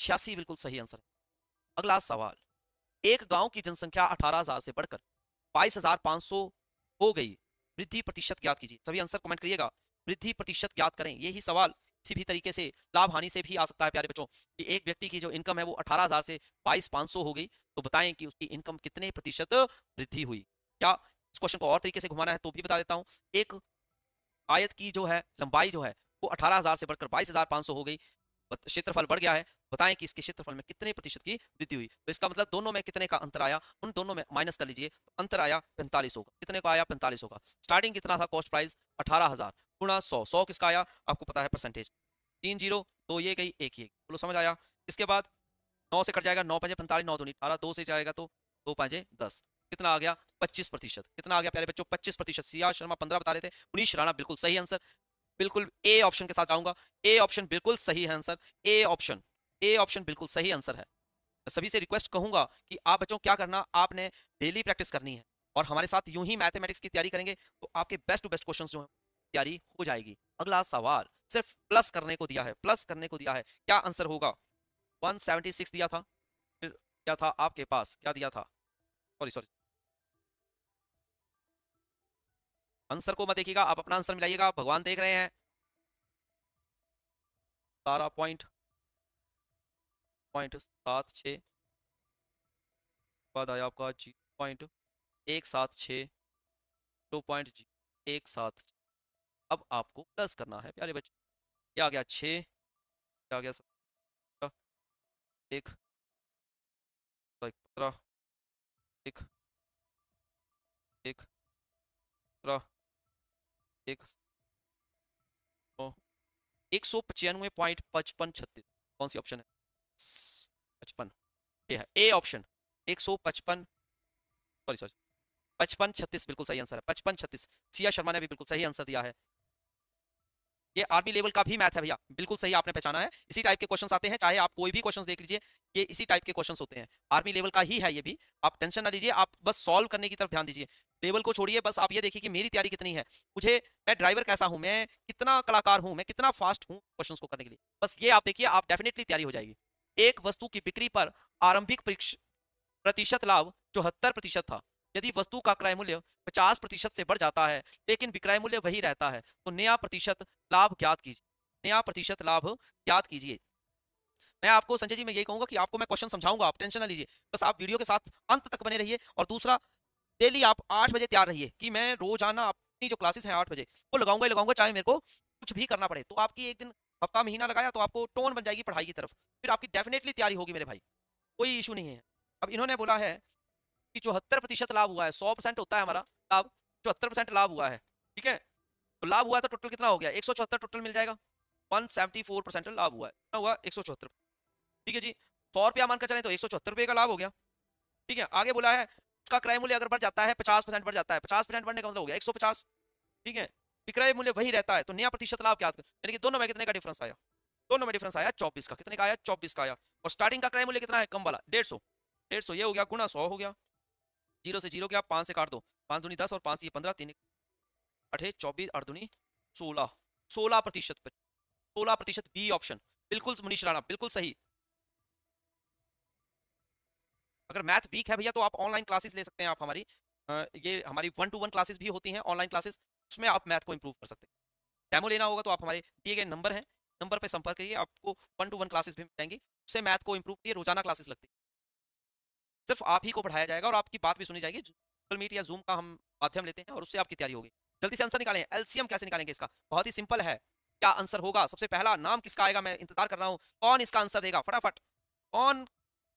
छियासी बिल्कुल सही आंसर है अगला सवाल एक गांव की जनसंख्या अठारह हजार से बढ़कर बाईस हजार पाँच सौ हो गई वृद्धि प्रतिशत ज्ञात कीजिए सभी आंसर कमेंट करिएगा वृद्धि प्रतिशत ज्ञात करें यही सवाल किसी भी तरीके से लाभ हानि से भी आ सकता है प्यारे बच्चों कि एक व्यक्ति की जो इनकम है वो अठारह हजार से बाईस पाँच सौ हो गई तो बताएं कि उसकी इनकम कितने प्रतिशत वृद्धि हुई क्या इस क्वेश्चन को और तरीके से घुमाना है तो भी बता देता हूँ एक आयत की जो है लंबाई जो है वो अठारह हजार से बढ़कर बाईस हजार पाँच सौ हो गई क्षेत्रफल बढ़ गया है बताएं कि इसके क्षेत्रफल में कितने प्रतिशत की वृद्धि हुई तो इसका मतलब दोनों में कितने का अंतर आया उन दोनों में माइनस कर लीजिए तो अंतर आया पैंतालीस होगा कितने का आया पैंतालीस होगा स्टार्टिंग कितना था कॉस्ट प्राइस अठारह हजार गुणा सौ सौ किसका आया आपको पता है परसेंटेज तीन जीरो दो ये गई एक ये बोलो समझ आया इसके बाद नौ से कट जाएगा नौ पाँच पैंतालीस नौ दूनी अठारह दो से जाएगा तो दो पाँच दस कितना आ गया पच्चीस प्रतिशत कितना आ गया प्यारे बच्चों पच्चीस प्रतिशत सिया शर्मा पंद्रह बता रहे थे उन्नीस राणा बिल्कुल सही आंसर बिल्कुल ए ऑप्शन के साथ जाऊंगा ए ऑप्शन बिल्कुल सही है answer A option A option बिल्कुल सही आंसर है मैं सभी से रिक्वेस्ट कहूंगा कि आप बच्चों क्या करना आपने डेली प्रैक्टिस करनी है और हमारे साथ यूं ही मैथमेटिक्स की तैयारी करेंगे तो आपके बेस्ट टू बेस्ट क्वेश्चन जो है तैयारी हो जाएगी अगला सवाल सिर्फ प्लस करने को दिया है प्लस करने को दिया है क्या आंसर होगा 176 दिया था फिर क्या था आपके पास क्या दिया था सॉरी सॉरी आंसर को मत देखिएगा आप अपना आंसर मिलाइएगा भगवान देख रहे हैं बारह पॉइंट पॉइंट सात छ बाद आया आपका जी पॉइंट एक सात छ पॉइंट जी एक सात अब आपको प्लस करना है प्यारे बच्चे क्या आ गया छ क्या आ गया एक पंद्रह एक एक पंद्रह एक एक सौ पचानवे पॉइंट पचपन छत्तीस कौन सी ऑप्शन है पचपन ये है ए ऑप्शन एक सौ पचपन सॉरी सॉरी पचपन छत्तीस बिल्कुल सही आंसर है पचपन छत्तीस सिया शर्मा ने भी बिल्कुल सही आंसर दिया है ये आर्मी लेवल का भी मैथ है भैया बिल्कुल सही आपने पहचाना है इसी टाइप के क्वेश्चन आते हैं चाहे आप कोई भी क्वेश्चन देख लीजिए ये इसी टाइप के क्वेश्चन होते हैं आर्मी लेवल का ही है ये भी आप टेंशन ना लीजिए आप बस सॉल्व करने की तरफ ध्यान दीजिए लेवल को छोड़िए बस आप ये देखिए कि मेरी तैयारी कितनी है मुझे मैं ड्राइवर कैसा हूँ मैं कितना कलाकार हूँ मैं कितना फास्ट हूँ क्वेश्चन को करने के लिए बस ये आप देखिए आप डेफिनेटली तैयारी हो जाएगी एक वस्तु की बिक्री पर आरंभिक प्रतिशत लाभ चौहत्तर प्रतिशत था यदि वस्तु का क्रय मूल्य 50 प्रतिशत से बढ़ जाता है लेकिन विक्रय मूल्य वही रहता है तो नया प्रतिशत लाभ ज्ञात कीजिए नया प्रतिशत लाभ ज्ञात कीजिए मैं आपको संजय जी मैं यही कहूंगा कि आपको मैं क्वेश्चन समझाऊंगा आप टेंशन ना लीजिए बस आप वीडियो के साथ अंत तक बने रहिए और दूसरा डेली आप आठ बजे तैयार रहिए कि मैं रोजाना अपनी जो क्लासेस हैं आठ बजे वो लगाऊंगा ही लगाऊंगा चाहे मेरे को कुछ भी करना पड़े तो आपकी एक दिन हफ्ता महीना लगाया तो आपको टोन बन जाएगी पढ़ाई की तरफ फिर आपकी डेफिनेटली तैयारी होगी मेरे भाई कोई इशू नहीं है अब इन्होंने बोला है कि चौहत्तर प्रतिशत लाभ हुआ है सौ परसेंट होता है हमारा लाभ चौहत्तर परसेंट लाभ हुआ है ठीक है तो लाभ हुआ तो टोटल कितना हो गया एक टोटल मिल जाएगा वन परसेंट लाभ हुआ है हुआ एक ठीक है जी सौ रुपया मानकर चले तो एक रुपये का लाभ हो गया ठीक है आगे बोला है उसका क्रय मूल्य अगर बढ़ जाता है पचास परसेंट बढ़ जाता है पचास परसेंट बढ़ने का मतलब हो गया एक ठीक है विक्रय मूल्य वही रहता है तो नया प्रतिशत लाभ क्या यानी कि दोनों में कितने का डिफरेंस आया दोनों में डिफरेंस आया चौबीस का कितने का आया चौबीस का आया और स्टार्टिंग का क्रय मूल्य कितना है कम वाला डेढ़ सौ डेढ़ सौ ये हो गया गुणा सौ हो गया जीरो से जीरो क्या पाँच से काट दो पाँच दूनी दस और पाँच ये पंद्रह तीन अठे चौबीस अड़दुनी सोलह सोलह प्रतिशत सोलह प्रतिशत बी ऑप्शन बिल्कुल मनीष राणा बिल्कुल सही अगर मैथ वीक है भैया तो आप ऑनलाइन क्लासेस ले सकते हैं आप हमारी ये हमारी वन टू वन क्लासेस भी होती हैं ऑनलाइन क्लासेस उसमें आप मैथ को इम्प्रूव कर सकते हैं डेमो लेना होगा तो आप हमारे दिए गए नंबर हैं नंबर पर संपर्क करिए आपको वन टू वन क्लासेस भी मिलेंगी उससे मैथ को इम्प्रूव करिए रोजाना क्लासेस लगती है सिर्फ आप ही को पढ़ाया जाएगा और आपकी बात भी सुनी जाएगी गूगल मीट या जूम का हम माध्यम लेते हैं और उससे आपकी तैयारी होगी जल्दी से आंसर निकालें एलसीएम कैसे निकालेंगे इसका बहुत ही सिंपल है क्या आंसर होगा सबसे पहला नाम किसका आएगा मैं इंतजार कर रहा हूँ कौन इसका आंसर देगा फटाफट कौन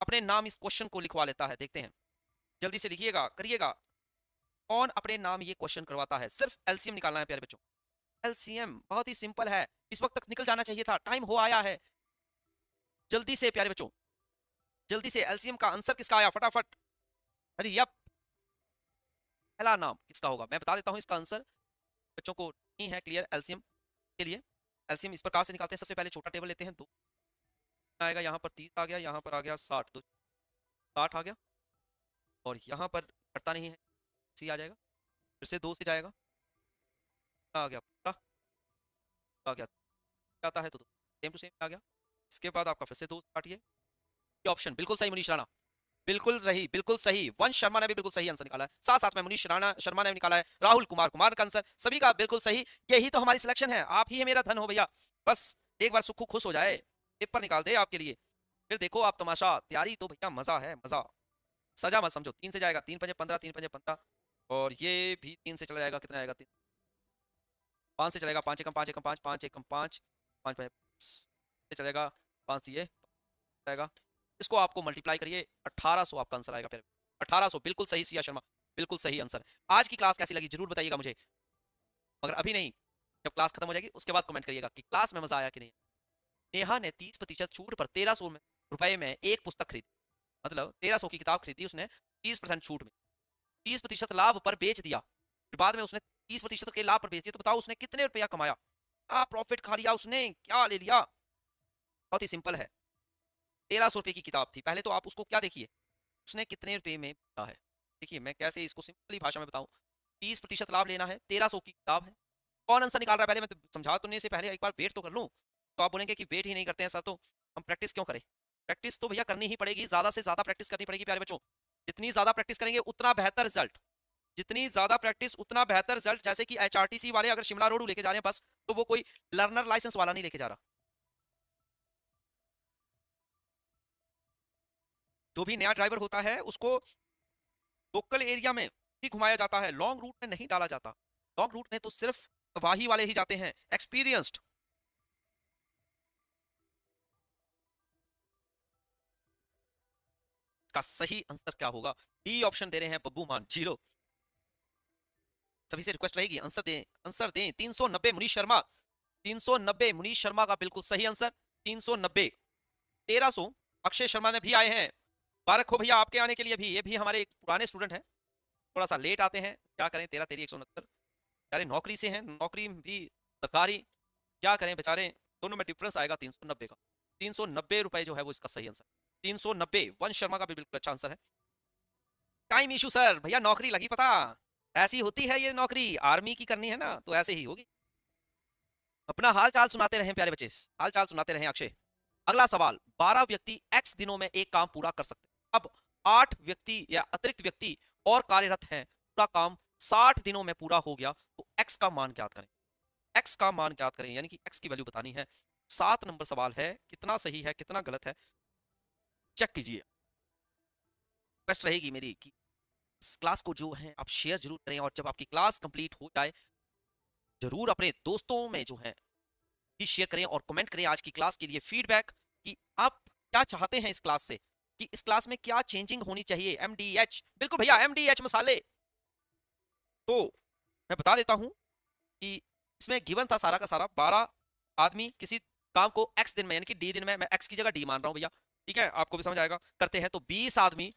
अपने नाम इस क्वेश्चन को लिखवा लेता है देखते हैं जल्दी से लिखिएगा करिएगा कौन अपने नाम ये क्वेश्चन करवाता है सिर्फ एलसीएम निकालना है प्यारे बच्चों एलसीएम बहुत ही सिंपल है इस वक्त तक निकल जाना चाहिए था टाइम हो आया है जल्दी से प्यारे बच्चों जल्दी से एलसीएम का आंसर किसका आया फटाफट अरे यप पहला नाम किसका होगा मैं बता देता हूँ इसका आंसर बच्चों को नहीं है क्लियर एल्सियम के लिए एल्सियम इस प्रकार से निकालते हैं सबसे पहले छोटा टेबल लेते हैं दो आएगा यहाँ पर तीस आ गया यहाँ पर आ गया साठ दो साठ आ गया और यहाँ पर घटता नहीं है सी आ जाएगा फिर से दो से जाएगा आ गया आ गया आता है तो सेम टू सेम आ गया इसके बाद आपका फिर से दो काटिए ऑप्शन बिल्कुल सही मनीष राणा बिल्कुल सही बिल्कुल सही वंश शर्मा ने भी बिल्कुल सही आंसर निकाला है साथ साथ में मुनीष राणा शर्मा ने भी निकाला है राहुल कुमार कुमार का आंसर सभी का बिल्कुल सही यही तो हमारी सिलेक्शन है आप ही है मेरा धन हो भैया बस एक बार सुखू खुश हो जाए पेपर निकाल दे आपके लिए फिर देखो आप तमाशा तैयारी तो भैया मजा है मजा सजा मत समझो तीन से जाएगा तीन पंजे पंद्रह तीन पंजे पंद्रह और ये भी तीन से चला जाएगा कितना आएगा तीन पाँच से चलेगा पाँच एकम पाँच एकम पाँच पाँच एकम पाँच पाँच पाँच से चलेगा पाँच ये जाएगा इसको आपको मल्टीप्लाई करिए 1800 आपका आंसर आएगा फिर 1800 बिल्कुल सही सिया शर्मा बिल्कुल सही आंसर आज की क्लास कैसी लगी जरूर बताइएगा मुझे मगर अभी नहीं जब क्लास खत्म हो जाएगी उसके बाद कमेंट करिएगा कि क्लास में मजा आया कि नहीं नेहा ने तीस प्रतिशत छूट पर तेरह सौ रुपए में एक पुस्तक खरीदी मतलब तेरह सौ की किताब खरीदी उसने तीस परसेंट छूट में तीस प्रतिशत लाभ पर बेच दिया फिर बाद में उसने तीस प्रतिशत के लाभ पर बेच दिया तो बताओ उसने कितने रुपया कमाया क्या प्रॉफिट खा लिया उसने क्या ले लिया बहुत ही सिंपल है तेरह सौ रुपये की किताब थी पहले तो आप उसको क्या देखिए उसने कितने रुपये में बेचा है देखिए मैं कैसे इसको सिंपली भाषा में बताऊँ तीस प्रतिशत लाभ लेना है तेरह सौ की किताब है कौन आंसर निकाल रहा है पहले मैं तो समझा तो नहीं से पहले एक बार वेट तो कर लूँ तो आप बोलेंगे कि वेट ही नहीं करते हैं सर तो हम प्रैक्टिस क्यों करें प्रैक्टिस तो भैया करनी ही पड़ेगी ज़्यादा से ज़्यादा प्रैक्टिस करनी पड़ेगी प्यारे बच्चों जितनी ज़्यादा प्रैक्टिस करेंगे उतना बेहतर रिजल्ट जितनी ज़्यादा प्रैक्टिस उतना बेहतर रिजल्ट जैसे कि एच वाले अगर शिमला रोड लेके जा रहे हैं बस तो वो कोई लर्नर लाइसेंस वाला नहीं लेके जा रहा जो भी नया ड्राइवर होता है उसको लोकल एरिया में ही घुमाया जाता है लॉन्ग रूट में नहीं डाला जाता लॉन्ग रूट में तो सिर्फ तबाही वाले ही जाते हैं एक्सपीरियंस्ड का सही आंसर क्या होगा बी ऑप्शन दे रहे हैं बब्बू मान जीरो सभी से रिक्वेस्ट रहेगी आंसर दें आंसर दें तीन सौ नब्बे मुनीष शर्मा तीन सौ नब्बे मुनीष शर्मा का बिल्कुल सही आंसर तीन सौ नब्बे तेरह सौ अक्षय शर्मा ने भी आए हैं मुबारक हो भैया आपके आने के लिए भी ये भी हमारे एक पुराने स्टूडेंट हैं थोड़ा सा लेट आते हैं क्या करें तेरह तेरह एक सौ उनहत्तर यारे नौकरी से हैं नौकरी भी सरकारी क्या करें बेचारे दोनों में डिफरेंस आएगा तीन सौ नब्बे का तीन सौ नब्बे रुपये जो है वो इसका सही आंसर तीन सौ नब्बे वंश शर्मा का भी बिल्कुल अच्छा आंसर है टाइम इशू सर भैया नौकरी लगी पता ऐसी होती है ये नौकरी आर्मी की करनी है ना तो ऐसे ही होगी अपना हाल चाल सुनाते रहें प्यारे बच्चे हाल चाल सुनाते रहें अक्षय अगला सवाल बारह व्यक्ति एक्स दिनों में एक काम पूरा कर सकते अब आठ व्यक्ति या अतिरिक्त व्यक्ति और कार्यरत हैं पूरा काम साठ दिनों में पूरा हो गया तो एक्स का मान ज्ञात करें एक्स का मान ज्ञात करें यानी कि एक्स की वैल्यू बतानी है सात नंबर सवाल है कितना सही है कितना गलत है चेक कीजिए बेस्ट रहेगी मेरी कि इस क्लास को जो है आप शेयर जरूर करें और जब आपकी क्लास कंप्लीट हो जाए जरूर अपने दोस्तों में जो है शेयर करें और कमेंट करें आज की क्लास के लिए फीडबैक कि आप क्या चाहते हैं इस क्लास से कि इस क्लास में क्या चेंजिंग होनी चाहिए एमडीएच बिल्कुल भैया एमडीएच मसाले तो मैं बता देता हूं कि इसमें गिवन था सारा का सारा बारह आदमी किसी काम को एक्स दिन में यानी कि डी दिन में मैं एक्स की जगह डी मान रहा हूँ भैया ठीक है आपको भी समझ आएगा करते हैं तो बीस आदमी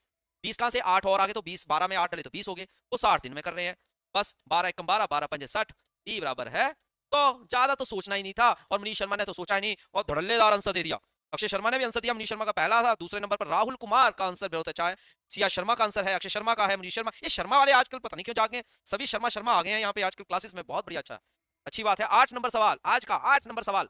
बीस कहाँ से आठ और आगे तो बीस बारह में आठ डले तो बीस हो गए वो साठ दिन में कर रहे हैं बस बारह एक बारह बारह पंजे साठ बी e बराबर है तो ज्यादा तो सोचना ही नहीं था और मनीष शर्मा ने तो सोचा ही नहीं और धड़ल्लेदार आंसर दे दिया अक्षय शर्मा ने भी आंसर दिया मनीष शर्मा का पहला था दूसरे नंबर पर राहुल कुमार का आंसर बहुत अच्छा है सिया शर्मा का आंसर है अक्षय शर्मा का है मनीष शर्मा ये शर्मा वाले आजकल पता नहीं क्यों जागे सभी शर्मा शर्मा आ गए हैं यहाँ पे आजकल क्लासेस में बहुत बढ़िया अच्छा अच्छी बात है आठ नंबर सवाल आज का आठ नंबर सवाल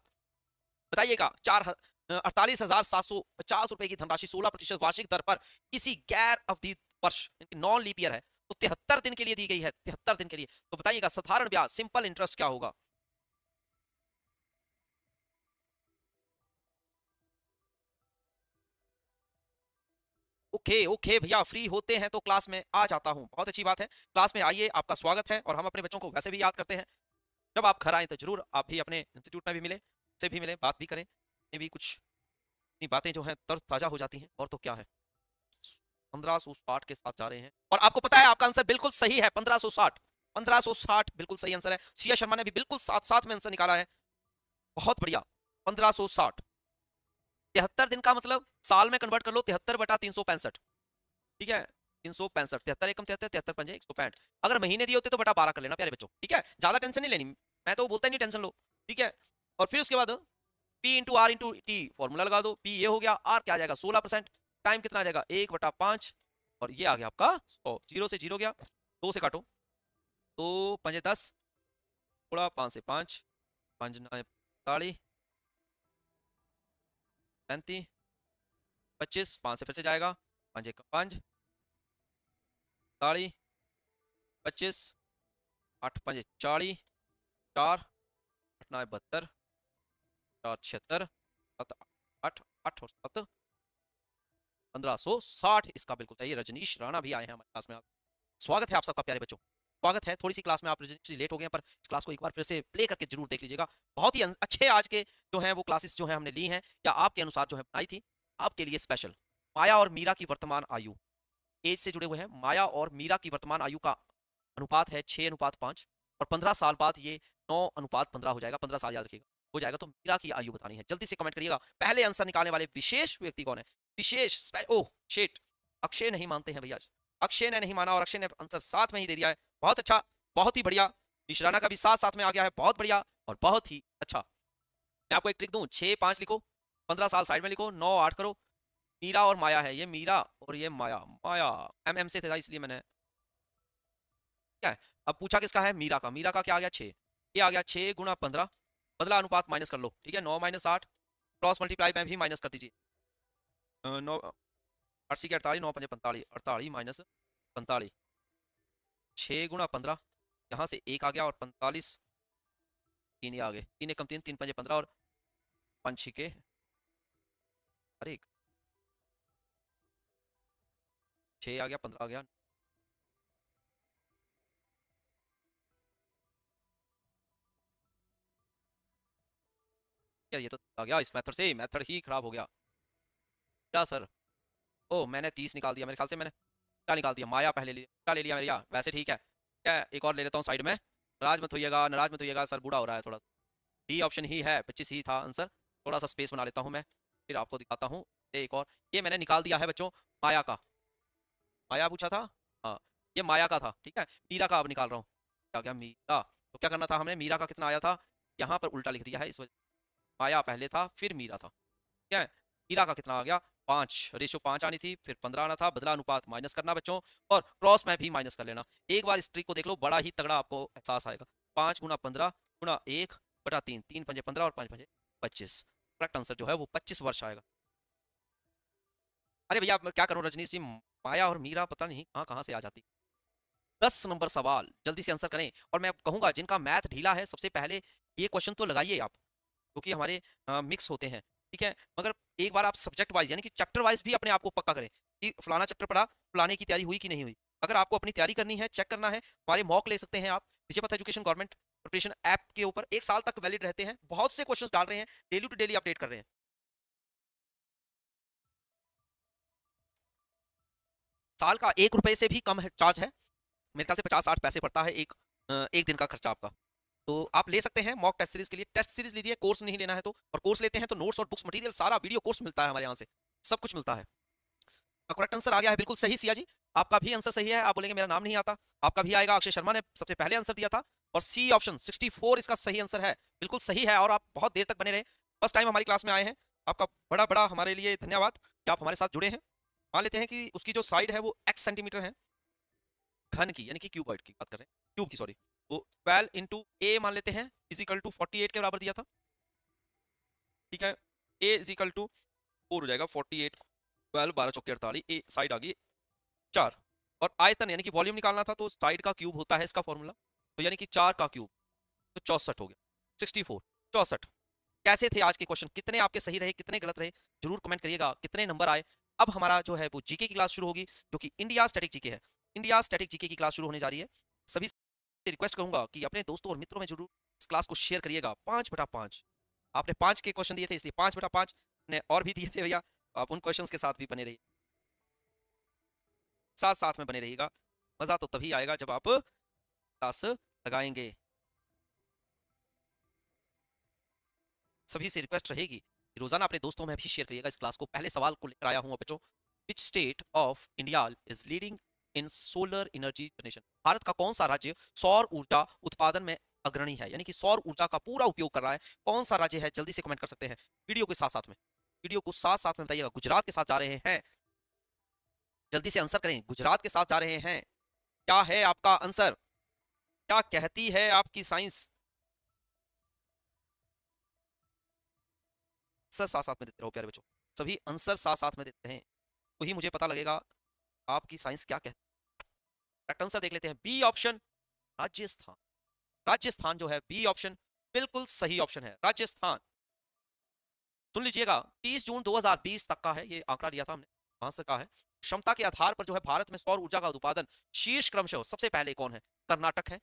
बताइएगा चार अड़तालीस हजार सात सौ पचास रुपए की धनराशि सोलह प्रतिशत वार्षिक दर पर किसी गैर अवधि वर्ष नॉन लीपियर है तो तिहत्तर दिन के लिए दी गई है तिहत्तर दिन के लिए तो बताइएगा साधारण ब्याज सिंपल इंटरेस्ट क्या होगा ओके ओके भैया फ्री होते हैं तो क्लास में आ जाता हूँ बहुत अच्छी बात है क्लास में आइए आपका स्वागत है और हम अपने बच्चों को वैसे भी याद करते हैं जब आप घर आए तो जरूर आप भी अपने इंस्टीट्यूट में भी मिले से भी मिले बात भी करें ये भी कुछ बातें जो हैं तर ताज़ा हो जाती हैं और तो क्या है पंद्रह सौ साठ के साथ जा रहे हैं और आपको पता है आपका आंसर बिल्कुल सही है पंद्रह सौ साठ पंद्रह सौ साठ बिल्कुल सही आंसर है सिया शर्मा ने भी बिल्कुल साथ साथ में आंसर निकाला है बहुत बढ़िया पंद्रह सौ साठ तिहत्तर दिन का मतलब साल में कन्वर्ट कर लो तिहत्तर बटा तीन सौ पैंसठ ठीक है तीन सौ पैंसठ तिहत्तर एकम तिहत्तर तिहत्तर पंजे एक सौ पैंठ अगर महीने दिए होते तो बटा बारह कर लेना प्यारे बच्चों ठीक है ज्यादा टेंशन नहीं लेनी मैं तो बोलता ही नहीं टेंशन लो ठीक है और फिर उसके बाद P into R into T formula लगा दो पी ये हो गया आर क्या आ जाएगा सोलह परसेंट टाइम कितना आ जाएगा एक बटा पांच और ये आ गया आपका सौ जीरो से जीरो गया दो से काटो दो पंजे दस थोड़ा पाँच से पाँच पाँच नए ताली पैंतीस पच्चीस पाँच से फिर से जाएगा पाँच एक पाँच ताली पच्चीस अठ पाँच चाली चार अठ नौ बहत्तर चार छिहत्तर सत आठ आठ और सत्त पंद्रह सौ साठ इसका बिल्कुल सही रजनीश राणा भी आए हैं हमारे पास में आप स्वागत है आप सबका प्यारे बच्चों स्वागत है थोड़ी सी क्लास में आप लेट हो गए पर इस क्लास को एक बार फिर से प्ले करके जरूर देख लीजिएगा बहुत ही अच्छे आज के जो है वो क्लासेस जो है हमने ली हैं या आपके अनुसार जो है बनाई थी आपके लिए स्पेशल माया और मीरा की वर्तमान आयु एज से जुड़े हुए हैं माया और मीरा की वर्तमान आयु का अनुपात है छः अनुपात पाँच और पंद्रह साल बाद ये नौ अनुपात पंद्रह हो जाएगा पंद्रह साल याद रखिएगा हो जाएगा तो मीरा की आयु बतानी है जल्दी से कमेंट करिएगा पहले आंसर निकालने वाले विशेष व्यक्ति कौन है विशेष ओह शेट अक्षय नहीं मानते हैं भैया अक्षय ने नहीं माना और अक्षय ने आंसर साथ में ही दे दिया है बहुत अच्छा बहुत ही बढ़िया निशराना का भी साथ साथ में आ गया है बहुत बढ़िया और बहुत ही अच्छा मैं आपको एक ट्रिक दूं छः पांच लिखो पंद्रह साल साइड में लिखो नौ आठ करो मीरा और माया है ये मीरा और ये माया माया एम एम से थे इसलिए मैंने क्या है अब पूछा किसका है मीरा का मीरा का क्या आ गया छः ये आ गया छः गुणा पंद्रह बदला अनुपात माइनस कर लो ठीक है नौ माइनस आठ क्रॉस मल्टीप्लाई में भी माइनस कर दीजिए नौ अस्सी के अड़ताली नौ पंजे पैंतालीस अड़ताली माइनस पैंतालीस छः गुणा पंद्रह यहाँ से एक आ गया और पैंतालीस तीन आ गए तीन एक कम तीन तीन पंजे पंद्रह और पाँच छी के अरे एक छः आ गया पंद्रह आ गया ये तो आ गया इस मेथड से मेथड ही खराब हो गया क्या सर ओ मैंने तीस निकाल दिया मेरे ख्याल से मैंने क्या निकाल दिया माया पहले लिया क्या ले लिया मेरे यार वैसे ठीक है क्या एक और ले लेता हूँ साइड में नाराज मत होइएगा नाराज मत होइएगा सर बूढ़ा हो रहा है थोड़ा डी ऑप्शन ही है पच्चीस ही था आंसर थोड़ा सा स्पेस बना लेता हूँ मैं फिर आपको दिखाता हूँ एक और ये मैंने निकाल दिया है बच्चों माया का माया पूछा था हाँ ये माया का था ठीक है मीरा का अब निकाल रहा हूँ क्या क्या मीरा तो क्या करना था हमने मीरा का कितना आया था यहाँ पर उल्टा लिख दिया है इस वजह माया पहले था फिर मीरा था ठीक है मीरा का कितना आ गया पांच रेशियो पांच आनी थी फिर पंद्रह आना था बदला अनुपात माइनस करना बच्चों और क्रॉस मैप भी माइनस कर लेना एक बार इस ट्रिक को देख लो बड़ा ही तगड़ा आपको एहसास आएगा पांच गुना पंद्रह गुना एक बटा तीन तीन पंजे पंद्रह और पांच पंजे पच्चीस करेक्ट आंसर जो है वो पच्चीस वर्ष आएगा अरे भैया क्या करूँ रजनीश जी माया और मीरा पता नहीं कहाँ कहाँ से आ जाती दस नंबर सवाल जल्दी से आंसर करें और मैं कहूंगा जिनका मैथ ढीला है सबसे पहले ये क्वेश्चन तो लगाइए आप क्योंकि हमारे मिक्स होते हैं ठीक है मगर एक बार आप सब्जेक्ट वाइज यानी कि चैप्टर वाइज भी अपने आप को पक्का करें कि फलाना चैप्टर पढ़ा फलाने की तैयारी हुई कि नहीं हुई अगर आपको अपनी तैयारी करनी है चेक करना है हमारे मॉक ले सकते हैं आप विजय पथ एजुकेशन गवर्नमेंट प्रिपरेशन ऐप के ऊपर एक साल तक वैलिड रहते हैं बहुत से क्वेश्चन डाल रहे हैं डेली टू डेली अपडेट कर रहे हैं साल का एक रुपए से भी कम है चार्ज है मेरे ख्याल से पचास साठ पैसे पड़ता है एक एक दिन का खर्चा आपका तो आप ले सकते हैं मॉक टेस्ट सीरीज के लिए टेस्ट सीरीज लीजिए कोर्स नहीं लेना है तो और कोर्स लेते हैं तो नोट्स और बुक्स मटीरियल सारा वीडियो कोर्स मिलता है हमारे यहाँ से सब कुछ मिलता है करेक्ट आंसर आ गया है बिल्कुल सही सिया जी आपका भी आंसर सही है आप बोलेंगे मेरा नाम नहीं आता आपका भी आएगा अक्षय शर्मा ने सबसे पहले आंसर दिया था और सी ऑप्शन 64 इसका सही आंसर है बिल्कुल सही है और आप बहुत देर तक बने रहे फर्स्ट टाइम हमारी क्लास में आए हैं आपका बड़ा बड़ा हमारे लिए धन्यवाद कि आप हमारे साथ जुड़े हैं मान लेते हैं कि उसकी जो साइड है वो एक्स सेंटीमीटर है घन की यानी कि क्यूबॉइड की बात कर रहे हैं क्यूब की सॉरी ट्वेल्व इंटू ए मान लेते हैं इजिकल टू फोर्टी एट के बराबर दिया था ठीक है ए इजिकल टू फोर हो जाएगा फोर्टी एट ट्वेल्व बारह चौके अड़तालीस ए साइड आ गई चार और आयतन यानी कि वॉल्यूम निकालना था तो साइड का क्यूब होता है इसका फॉर्मूला तो यानी कि चार का क्यूब तो चौसठ हो गया सिक्सटी फोर चौसठ कैसे थे आज के क्वेश्चन कितने आपके सही रहे कितने गलत रहे जरूर कमेंट करिएगा कितने नंबर आए अब हमारा जो है वो जीके की क्लास शुरू होगी जो कि इंडिया स्टैटिक जीके है इंडिया स्टैटिक जीके की क्लास शुरू होने जा रही है सभी से रिक्वेस्ट करूंगा कि अपने दोस्तों और मित्रों में जरूर इस क्लास को शेयर करिएगा पाँच बटा पाँच आपने पाँच के क्वेश्चन दिए थे इसलिए पाँच बटा पाँच ने और भी दिए थे भैया आप उन क्वेश्चन के साथ भी बने रहिए साथ साथ में बने रहिएगा मज़ा तो तभी आएगा जब आप क्लास लगाएंगे सभी से रिक्वेस्ट रहेगी रोजाना अपने दोस्तों में भी शेयर करिएगा इस क्लास को पहले सवाल को लेकर आया हूँ बच्चों which state of India is leading in solar energy generation Bharat का कौन सा राज्य सौर ऊर्जा उत्पादन में अग्रणी है यानी कि सौर ऊर्जा का पूरा उपयोग कर रहा है कौन सा राज्य है जल्दी से कमेंट कर सकते हैं वीडियो के साथ साथ में वीडियो को साथ साथ में बताइएगा गुजरात के साथ जा रहे हैं जल्दी से आंसर करें गुजरात के साथ जा रहे हैं क्या है आपका आंसर क्या कहती है आपकी साइंस आंसर साथ साथ में देते रहो प्यारे बच्चों सभी आंसर साथ साथ में देते हैं तो मुझे पता लगेगा आपकी साइंस क्या कहती आंसर देख लेते हैं बी ऑप्शन राजस्थान राजस्थान जो है बी ऑप्शन बिल्कुल सही ऑप्शन है राजस्थान सुन लीजिएगा 30 जून 2020 तक का है ये आंकड़ा लिया था हमने वहां से कहा है क्षमता के आधार पर जो है भारत में सौर ऊर्जा का उत्पादन शीर्ष क्रमश सबसे पहले कौन है कर्नाटक है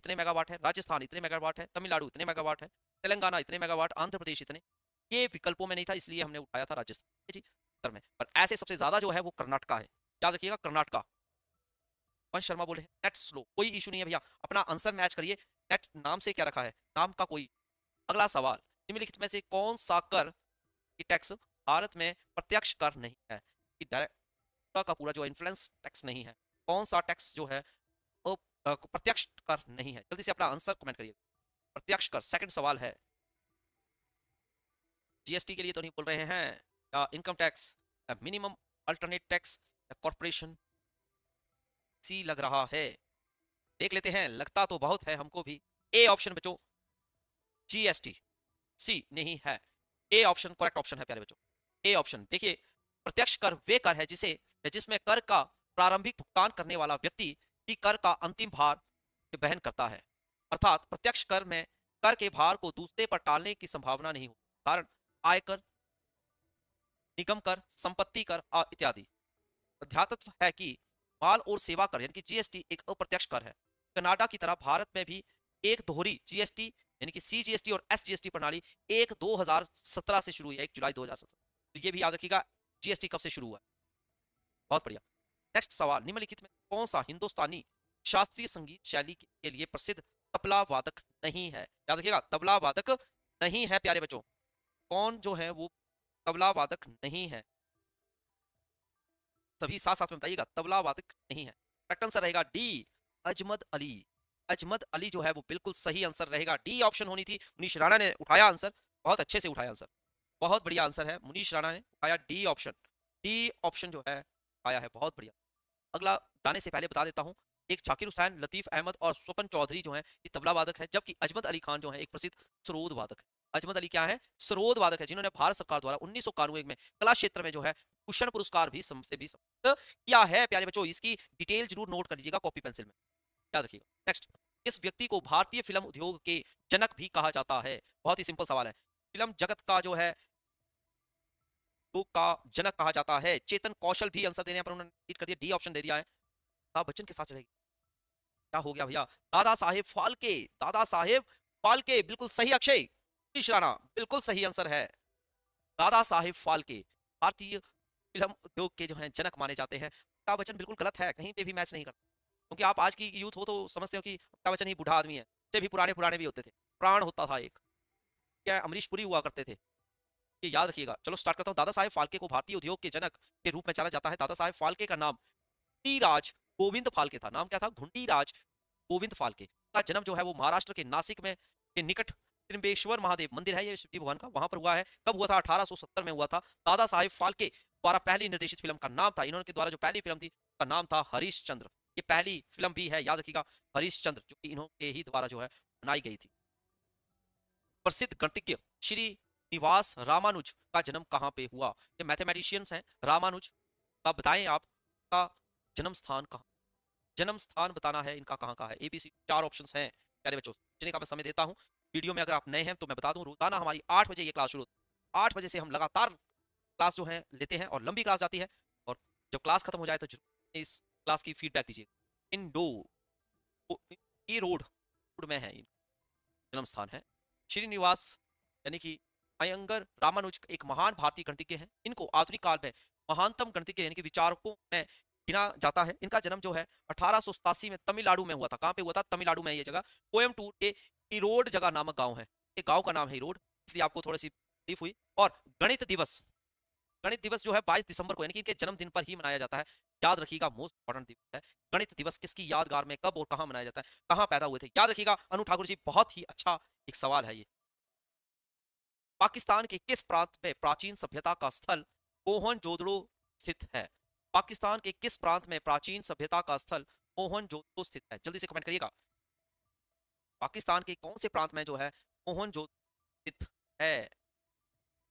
इतने मेगावाट है राजस्थान इतने मेगावाट है तमिलनाडु इतने मेगावाट है तेलंगाना इतने मेगावाट आंध्र प्रदेश इतने ये विकल्पों में नहीं था इसलिए हमने उठाया था राजस्थान जी में पर ऐसे सबसे ज्यादा जो है वो कर्नाटका है याद रखिएगा कर्नाटका वंश शर्मा बोले नेट स्लो कोई इशू नहीं है भैया अपना आंसर मैच करिए नेट नाम से क्या रखा है नाम का कोई अगला सवाल निम्नलिखित में से कौन सा कर की टैक्स भारत में प्रत्यक्ष कर नहीं है कि डायरेक्ट का पूरा जो इन्फ्लुएंस टैक्स नहीं है कौन सा टैक्स जो है वो प्रत्यक्ष कर नहीं है जल्दी से अपना आंसर कमेंट करिए प्रत्यक्ष कर सेकंड सवाल है जीएसटी के लिए तो नहीं बोल रहे हैं या income tax minimum alternate tax या कॉरपोरेशन सी लग रहा है देख लेते हैं लगता तो बहुत है हमको भी ए ऑप्शन बच्चों जीएसटी सी नहीं है ए ऑप्शन करेक्ट ऑप्शन है प्यारे बच्चों ए ऑप्शन देखिए प्रत्यक्ष कर वे कर है जिसे जिसमें कर का प्रारंभिक भुगतान करने वाला व्यक्ति ही कर का अंतिम भार बहन करता है अर्थात प्रत्यक्ष कर में कर के भार को दूसरे पर टालने की संभावना नहीं होती कारण आयकर निगम कर संपत्ति कर इत्यादि अध्यात्म है कि माल और सेवा कर यानी कि जीएसटी एक अप्रत्यक्ष कर है कनाडा की तरह भारत में भी एक दोहरी जीएसटी यानी कि सीजीएसटी और एसजीएसटी प्रणाली एक 2017 से शुरू हुई है एक जुलाई 2017 तो ये भी याद रखिएगा जीएसटी कब से शुरू हुआ बहुत बढ़िया नेक्स्ट सवाल निम्नलिखित में कौन सा हिंदुस्तानी शास्त्रीय संगीत शैली के लिए प्रसिद्ध तबला वादक नहीं है याद रखिएगा तबला वादक नहीं है प्यारे बच्चों कौन जो है वो तबला वादक नहीं है सभी साथ साथ में बताइएगा तबला वादक नहीं है करेक्ट आंसर रहेगा डी अजमद अली अजमद अली जो है वो बिल्कुल सही आंसर रहेगा डी ऑप्शन होनी थी मुनीष राणा ने उठाया आंसर बहुत अच्छे से उठाया आंसर बहुत बढ़िया आंसर है मुनीष राणा ने उठाया डी ऑप्शन डी ऑप्शन जो है आया है बहुत बढ़िया अगला जाने से पहले बता देता हूँ एक शाकिर हुसैन लतीफ अहमद और स्वपन चौधरी जो है ये तबला वादक है जबकि अजमद अली खान जो है एक प्रसिद्ध सरोद वादक है अजमत अली क्या है सरोद वादक है जिन्होंने भारत सरकार द्वारा उन्नीस में कला क्षेत्र में जो है भूषण पुरस्कार भी सबसे भी सम्मानित किया है प्यारे बच्चों इसकी डिटेल जरूर नोट कर लीजिएगा कॉपी पेंसिल में याद रखिएगा नेक्स्ट इस व्यक्ति को भारतीय फिल्म उद्योग के जनक भी कहा जाता है बहुत ही सिंपल सवाल है फिल्म जगत का जो है तो का जनक कहा जाता है चेतन कौशल भी आंसर दे रहे हैं पर उन्होंने कर दिया डी ऑप्शन दे दिया है अमिताभ बच्चन के साथ चलेगी क्या हो गया भैया दादा साहेब फालके दादा साहेब फालके बिल्कुल सही अक्षय राणा बिल्कुल सही आंसर है दादा साहेब फालके भारतीय फिल्म उद्योग के जो हैं जनक माने जाते हैं अमिताभ बच्चन बिल्कुल गलत है कहीं पे भी मैच नहीं करता क्योंकि आप आज की यूथ हो तो समझते हो कि अमिताभ बच्चन ही बूढ़ा आदमी है उससे भी पुराने पुराने भी होते थे प्राण होता था एक क्या अमरीश पुरी हुआ करते थे ये याद रखिएगा चलो स्टार्ट करता हूँ दादा साहेब फालके को भारतीय उद्योग के जनक के रूप में जाना जाता है दादा साहेब फालके का नाम राज गोविंद फालके था नाम क्या था घुंडी राज गोविंद फालके का जन्म जो है वो महाराष्ट्र के नासिक में के निकट त्रिम्बेश्वर महादेव मंदिर है ये शिवजी भगवान का वहां पर हुआ है कब हुआ था 1870 में हुआ था दादा साहेब फालके द्वारा पहली निर्देशित फिल्म का नाम था इन्होंने के द्वारा जो पहली फिल्म थी उसका नाम था हरीश चंद्र ये पहली फिल्म भी है याद रखिएगा हरीश चंद्र जो कि इन्होंने ही द्वारा जो है बनाई गई थी प्रसिद्ध गणितज्ञ श्री निवास रामानुज का जन्म कहाँ पे हुआ ये मैथमेटिशियंस हैं रामानुज का बताएं आप का जन्म स्थान कहाँ जन्म स्थान बताना है इनका कहाँ का है एबीसी चार ऑप्शन हैं प्यारे बच्चों जिन्हें का मैं समय देता हूँ वीडियो में अगर आप नए हैं तो मैं बता दूँ रोजाना हमारी आठ बजे ये क्लास शुरू होती है आठ बजे से हम लगातार क्लास जो है लेते हैं और लंबी क्लास जाती है और जब क्लास खत्म हो जाए तो इस क्लास की फीडबैक दीजिए डो ये रोड रोड में है जन्म स्थान है श्रीनिवास यानी कि अयंगर रामानुज एक महान भारतीय गणतिज्ञ हैं इनको आधुनिक काल में महानतम गणतिज्ञ यानी कि विचारकों में गिना जाता है इनका जन्म जो है अठारह में तमिलनाडु में हुआ था कहाँ पे हुआ था तमिलनाडु में ये जगह टूर ए इरोड जगह नामक गाँव है ये गाँव का नाम है इरोड इसलिए आपको थोड़ी सी तकलीफ हुई और गणित दिवस गणित दिवस जो है बाईस दिसंबर को यानी कि जन्मदिन पर ही मनाया जाता है याद रखिएगा मोस्ट इंपॉर्टेंट दिवस है गणित दिवस किसकी यादगार में कब और कहाँ मनाया जाता है कहाँ पैदा हुए थे याद रखिएगा अनु ठाकुर जी बहुत ही अच्छा एक सवाल है ये पाकिस्तान के किस प्रांत में प्राचीन सभ्यता का स्थल मोहन जोदड़ो स्थित है पाकिस्तान के किस प्रांत में प्राचीन सभ्यता का स्थल मोहन जोदड़ो स्थित है जल्दी से कमेंट करिएगा पाकिस्तान के कौन से प्रांत में जो है मोहन जोदड़ो स्थित है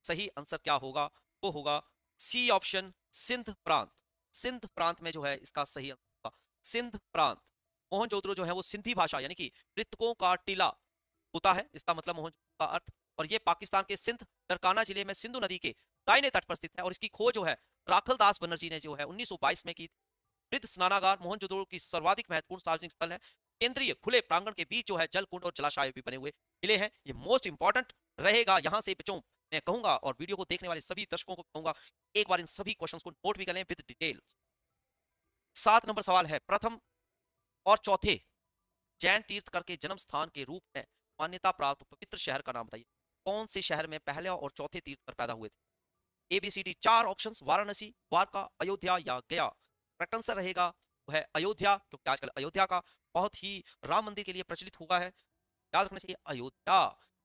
सही आंसर क्या होगा वो होगा सी ऑप्शन सिंध प्रांत सिंध प्रांत में जो है इसका सही आंसर होगा सिंध प्रांत मोहन चौधरी जो है वो सिंधी भाषा यानी कि मृतकों का टीला होता है इसका मतलब मोहन का अर्थ और ये पाकिस्तान के सिंध डरकाना जिले में सिंधु नदी के दाइने तट पर स्थित है और इसकी खोज जो है राखल दास बनर्जी ने जो है 1922 में की मृत स्नानागार मोहनजोदड़ो की सर्वाधिक महत्वपूर्ण सार्वजनिक स्थल है केंद्रीय खुले प्रांगण के बीच जो है जल कुंड और जलाशय भी बने हुए मिले हैं ये मोस्ट इंपॉर्टेंट रहेगा यहाँ से बच्चों मैं कहूंगा और वीडियो को देखने वाले सभी दर्शकों को कहूंगा एक बार इन सभी क्वेश्चंस को नोट भी कर लें विद डिटेल सात नंबर सवाल है प्रथम और चौथे जैन तीर्थ करके जन्म स्थान के रूप में मान्यता प्राप्त पवित्र शहर का नाम बताइए कौन से शहर में पहले और चौथे तीर्थ पर पैदा हुए थे एबीसीडी चार ऑप्शन वाराणसी द्वारका अयोध्या या गया करेक्ट आंसर रहेगा वह अयोध्या क्योंकि आजकल अयोध्या का बहुत ही राम मंदिर के लिए प्रचलित हुआ है याद रखना चाहिए अयोध्या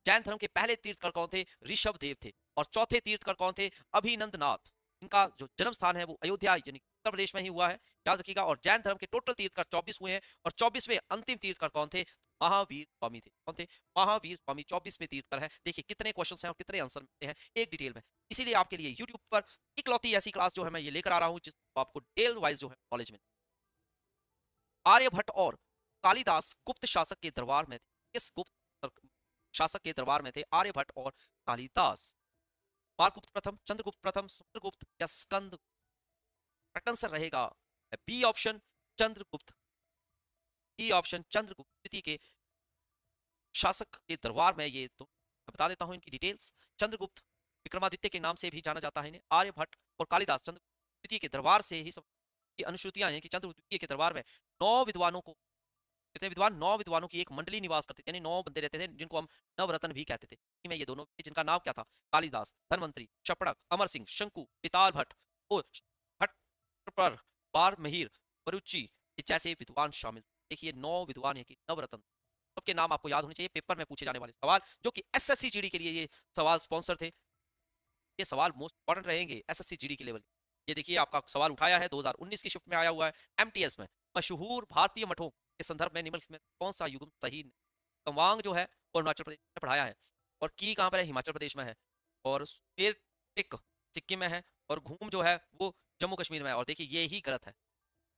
जैन धर्म के पहले तीर्थकर कौन थे ऋषभ देव थे और चौथे तीर्थकर कौन थे अभिनंद नाथ इनका जो जन्म स्थान है वो अयोध्या यानी उत्तर प्रदेश में ही हुआ है याद रखिएगा और जैन धर्म के टोटल तीर्थकर चौबीस हुए हैं और चौबीसवें अंतिम तीर्थकर कौन थे महावीर स्वामी थे कौन थे महावीर स्वामी चौबीसवें तीर्थकर है देखिए कितने क्वेश्चन है और कितने आंसर मिलते हैं एक डिटेल में इसीलिए आपके लिए यूट्यूब पर इकलौती ऐसी क्लास जो है मैं ये लेकर आ रहा हूँ जिसको आपको डेल वाइज जो है कॉलेज में आर्यभट्ट और कालिदास गुप्त शासक के दरबार में थे किस गुप्त शासक के दरबार में थे आर्यभट्ट और कालिदास मारगुप्त प्रथम चंद्रगुप्त प्रथम सूर्यगुप्त या स्कंद आंसर रहेगा B option Chandragupta E e option Chandragupta द्वितीय के शासक के दरबार में ये तो बता देता हूँ इनकी डिटेल्स चंद्रगुप्त विक्रमादित्य के नाम से भी जाना जाता है इन्हें आर्यभट्ट और कालिदास चंद्रगुप्त द्वितीय के दरबार से ही सब की अनुश्रुतियां हैं कि चंद्रगुप्त द्वितीय के दरबार में नौ विद्वानों को कितने विद्वान नौ विद्वानों की एक मंडली निवास करते थे यानी नौ बंदे रहते थे जिनको हम नवरत्न भी कहते थे मैं ये दोनों जिनका नाम क्या था कालिदास धनवंतरी चपड़क अमर सिंह शंकु पिताल भट्ट और भट्ट बार महिर वरुचि जैसे विद्वान शामिल देखिए नौ विद्वान है कि नवरत्न सबके नाम आपको याद होने चाहिए पेपर में पूछे जाने वाले सवाल जो कि एस एस के लिए ये सवाल स्पॉन्सर थे ये सवाल मोस्ट इंपॉर्टेंट रहेंगे एस एस के लेवल ये देखिए आपका सवाल उठाया है 2019 की शिफ्ट में आया हुआ है एमटीएस में मशहूर भारतीय मठों इस संदर्भ में निम्नलिखित में कौन सा युगम सही तवांग जो है वो अरुणाचल प्रदेश में पढ़ाया है और की कहाँ पर है हिमाचल प्रदेश में है और फिर एक सिक्किम में है और घूम जो है वो जम्मू कश्मीर में है और देखिए ये ही गलत है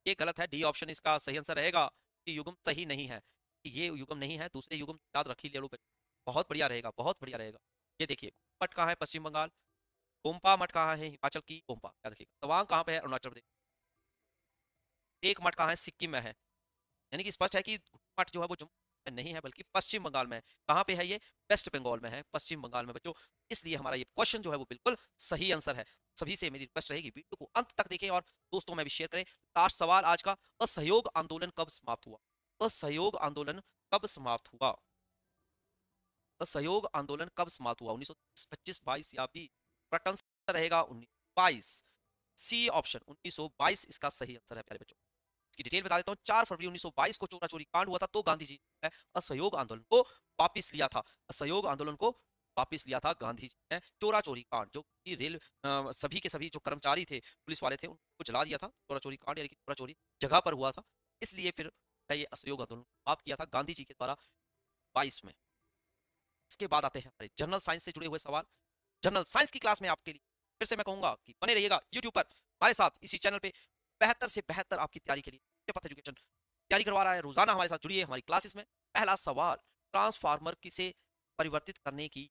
ये गलत है डी ऑप्शन इसका सही आंसर रहेगा कि युगम सही नहीं है ये युगम नहीं है दूसरे युगम याद रखी रखिए पे बहुत बढ़िया रहेगा बहुत बढ़िया रहेगा ये देखिए मठ कहाँ है पश्चिम बंगाल ओम्पा मठ कहाँ है हिमाचल की ओम्पा याद रखिएगा तवांग कहाँ पे है अरुणाचल प्रदेश एक मठ कहाँ है सिक्किम में है यानी कि स्पष्ट है कि घूमघाट जो है वो जम्मू में नहीं है बल्कि पश्चिम बंगाल में कहाँ पे है ये वेस्ट बंगाल में है पश्चिम बंगाल में बच्चों इसलिए हमारा ये क्वेश्चन जो है वो बिल्कुल सही आंसर है सभी से मेरी रिक्वेस्ट रहेगी वीडियो को अंत तक देखें और दोस्तों में भी शेयर करें लास्ट सवाल आज का असहयोग आंदोलन कब समाप्त हुआ असहयोग आंदोलन कब समाप्त हुआ असहयोग आंदोलन कब समाप्त हुआ उन्नीस सौ पच्चीस बाईस या भी रहेगा उन्नीस सी ऑप्शन 1922 इसका सही आंसर है प्यारे बच्चों की डिटेल बता देता हूँ चार फरवरी 1922 को चोरा चोरी कांड हुआ था तो गांधी जी ने असहयोग आंदोलन को वापिस लिया था असहयोग आंदोलन को वापिस लिया था गांधी जी ने चोरा चोरी कांड जो कि रेल सभी के सभी जो कर्मचारी थे पुलिस वाले थे उनको जला दिया था चोरा चोरी कांड यानी कि चोरा चोरी जगह पर हुआ था इसलिए फिर ये असहयोग आंदोलन समाप्त किया था गांधी जी के द्वारा बाईस में इसके बाद आते हैं हमारे जनरल साइंस से जुड़े हुए सवाल जनरल साइंस की क्लास में आपके लिए फिर से मैं कहूंगा कि बने रहिएगा यूट्यूब पर हमारे साथ इसी चैनल पे बेहतर से बेहतर आपकी तैयारी के लिए पथ एजुकेशन तैयारी करवा रहा है रोजाना हमारे साथ जुड़िए हमारी क्लासेस में पहला सवाल ट्रांसफार्मर किसे परिवर्तित करने की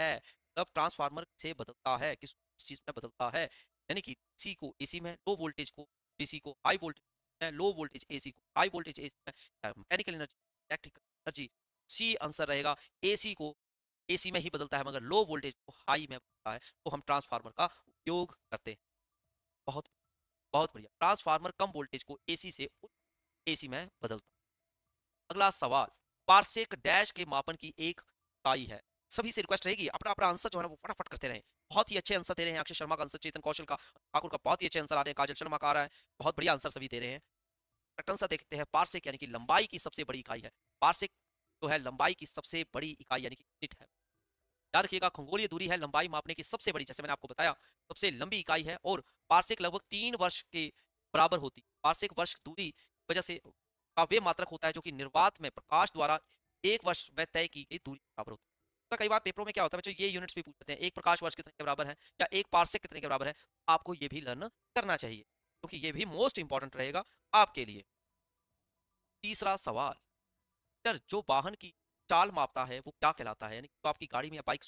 है तब ट्रांसफार्मर से बदलता है किस चीज में बदलता है यानी कि सी को एसी में लो वोल्टेज को डीसी को हाई वोल्टेज में लो वोल्टेज एसी को हाई वोल्टेज एसी में mechanical energy electrical energy C answer रहेगा एसी को एसी में ही बदलता है मगर लो वोल्टेज को हाई में बदलता है तो हम ट्रांसफार्मर का उपयोग करते हैं बहुत बहुत बढ़िया ट्रांसफार्मर कम वोल्टेज को एसी से एसी में बदलता अगला सवाल पार्सेक डैश के मापन की एक इकाई है सभी से रिक्वेस्ट रहेगी अपना अपना आंसर जो है वो फटाफट करते रहे बहुत ही अच्छे आंसर दे रहे हैं अक्षय शर्मा का आंसर चेतन कौशल का ठाकुर का बहुत ही अच्छे आंसर आ रहे हैं काजल शर्मा का आ रहा है बहुत बढ़िया आंसर सभी दे रहे हैं करेक्ट आंसर देखते हैं पार्सेक यानी कि लंबाई की सबसे बड़ी इकाई है पार्सेक जो है लंबाई की सबसे बड़ी इकाई यानी कि यूनिट है याद रखिएगा खंगोलीय दूरी है लंबाई मापने की सबसे बड़ी जैसे मैंने आपको बताया सबसे लंबी इकाई है और वार्षिक लगभग तीन वर्ष के बराबर होती है वार्षिक वर्ष दूरी वजह से का वे मात्रक होता है जो कि निर्वात में प्रकाश द्वारा एक वर्ष में तय की गई दूरी बराबर होती है तो कई बार पेपरों में क्या होता है बच्चों ये यूनिट्स भी पूछते हैं एक प्रकाश वर्ष कितने के बराबर है या एक पार्सिक कितने के बराबर है आपको ये भी लर्न करना चाहिए क्योंकि ये भी मोस्ट इंपॉर्टेंट रहेगा आपके लिए तीसरा सवाल सर जो वाहन की चाल मापता है वो क्या कहलाता है यानी तो आपकी गाड़ी में या बाइक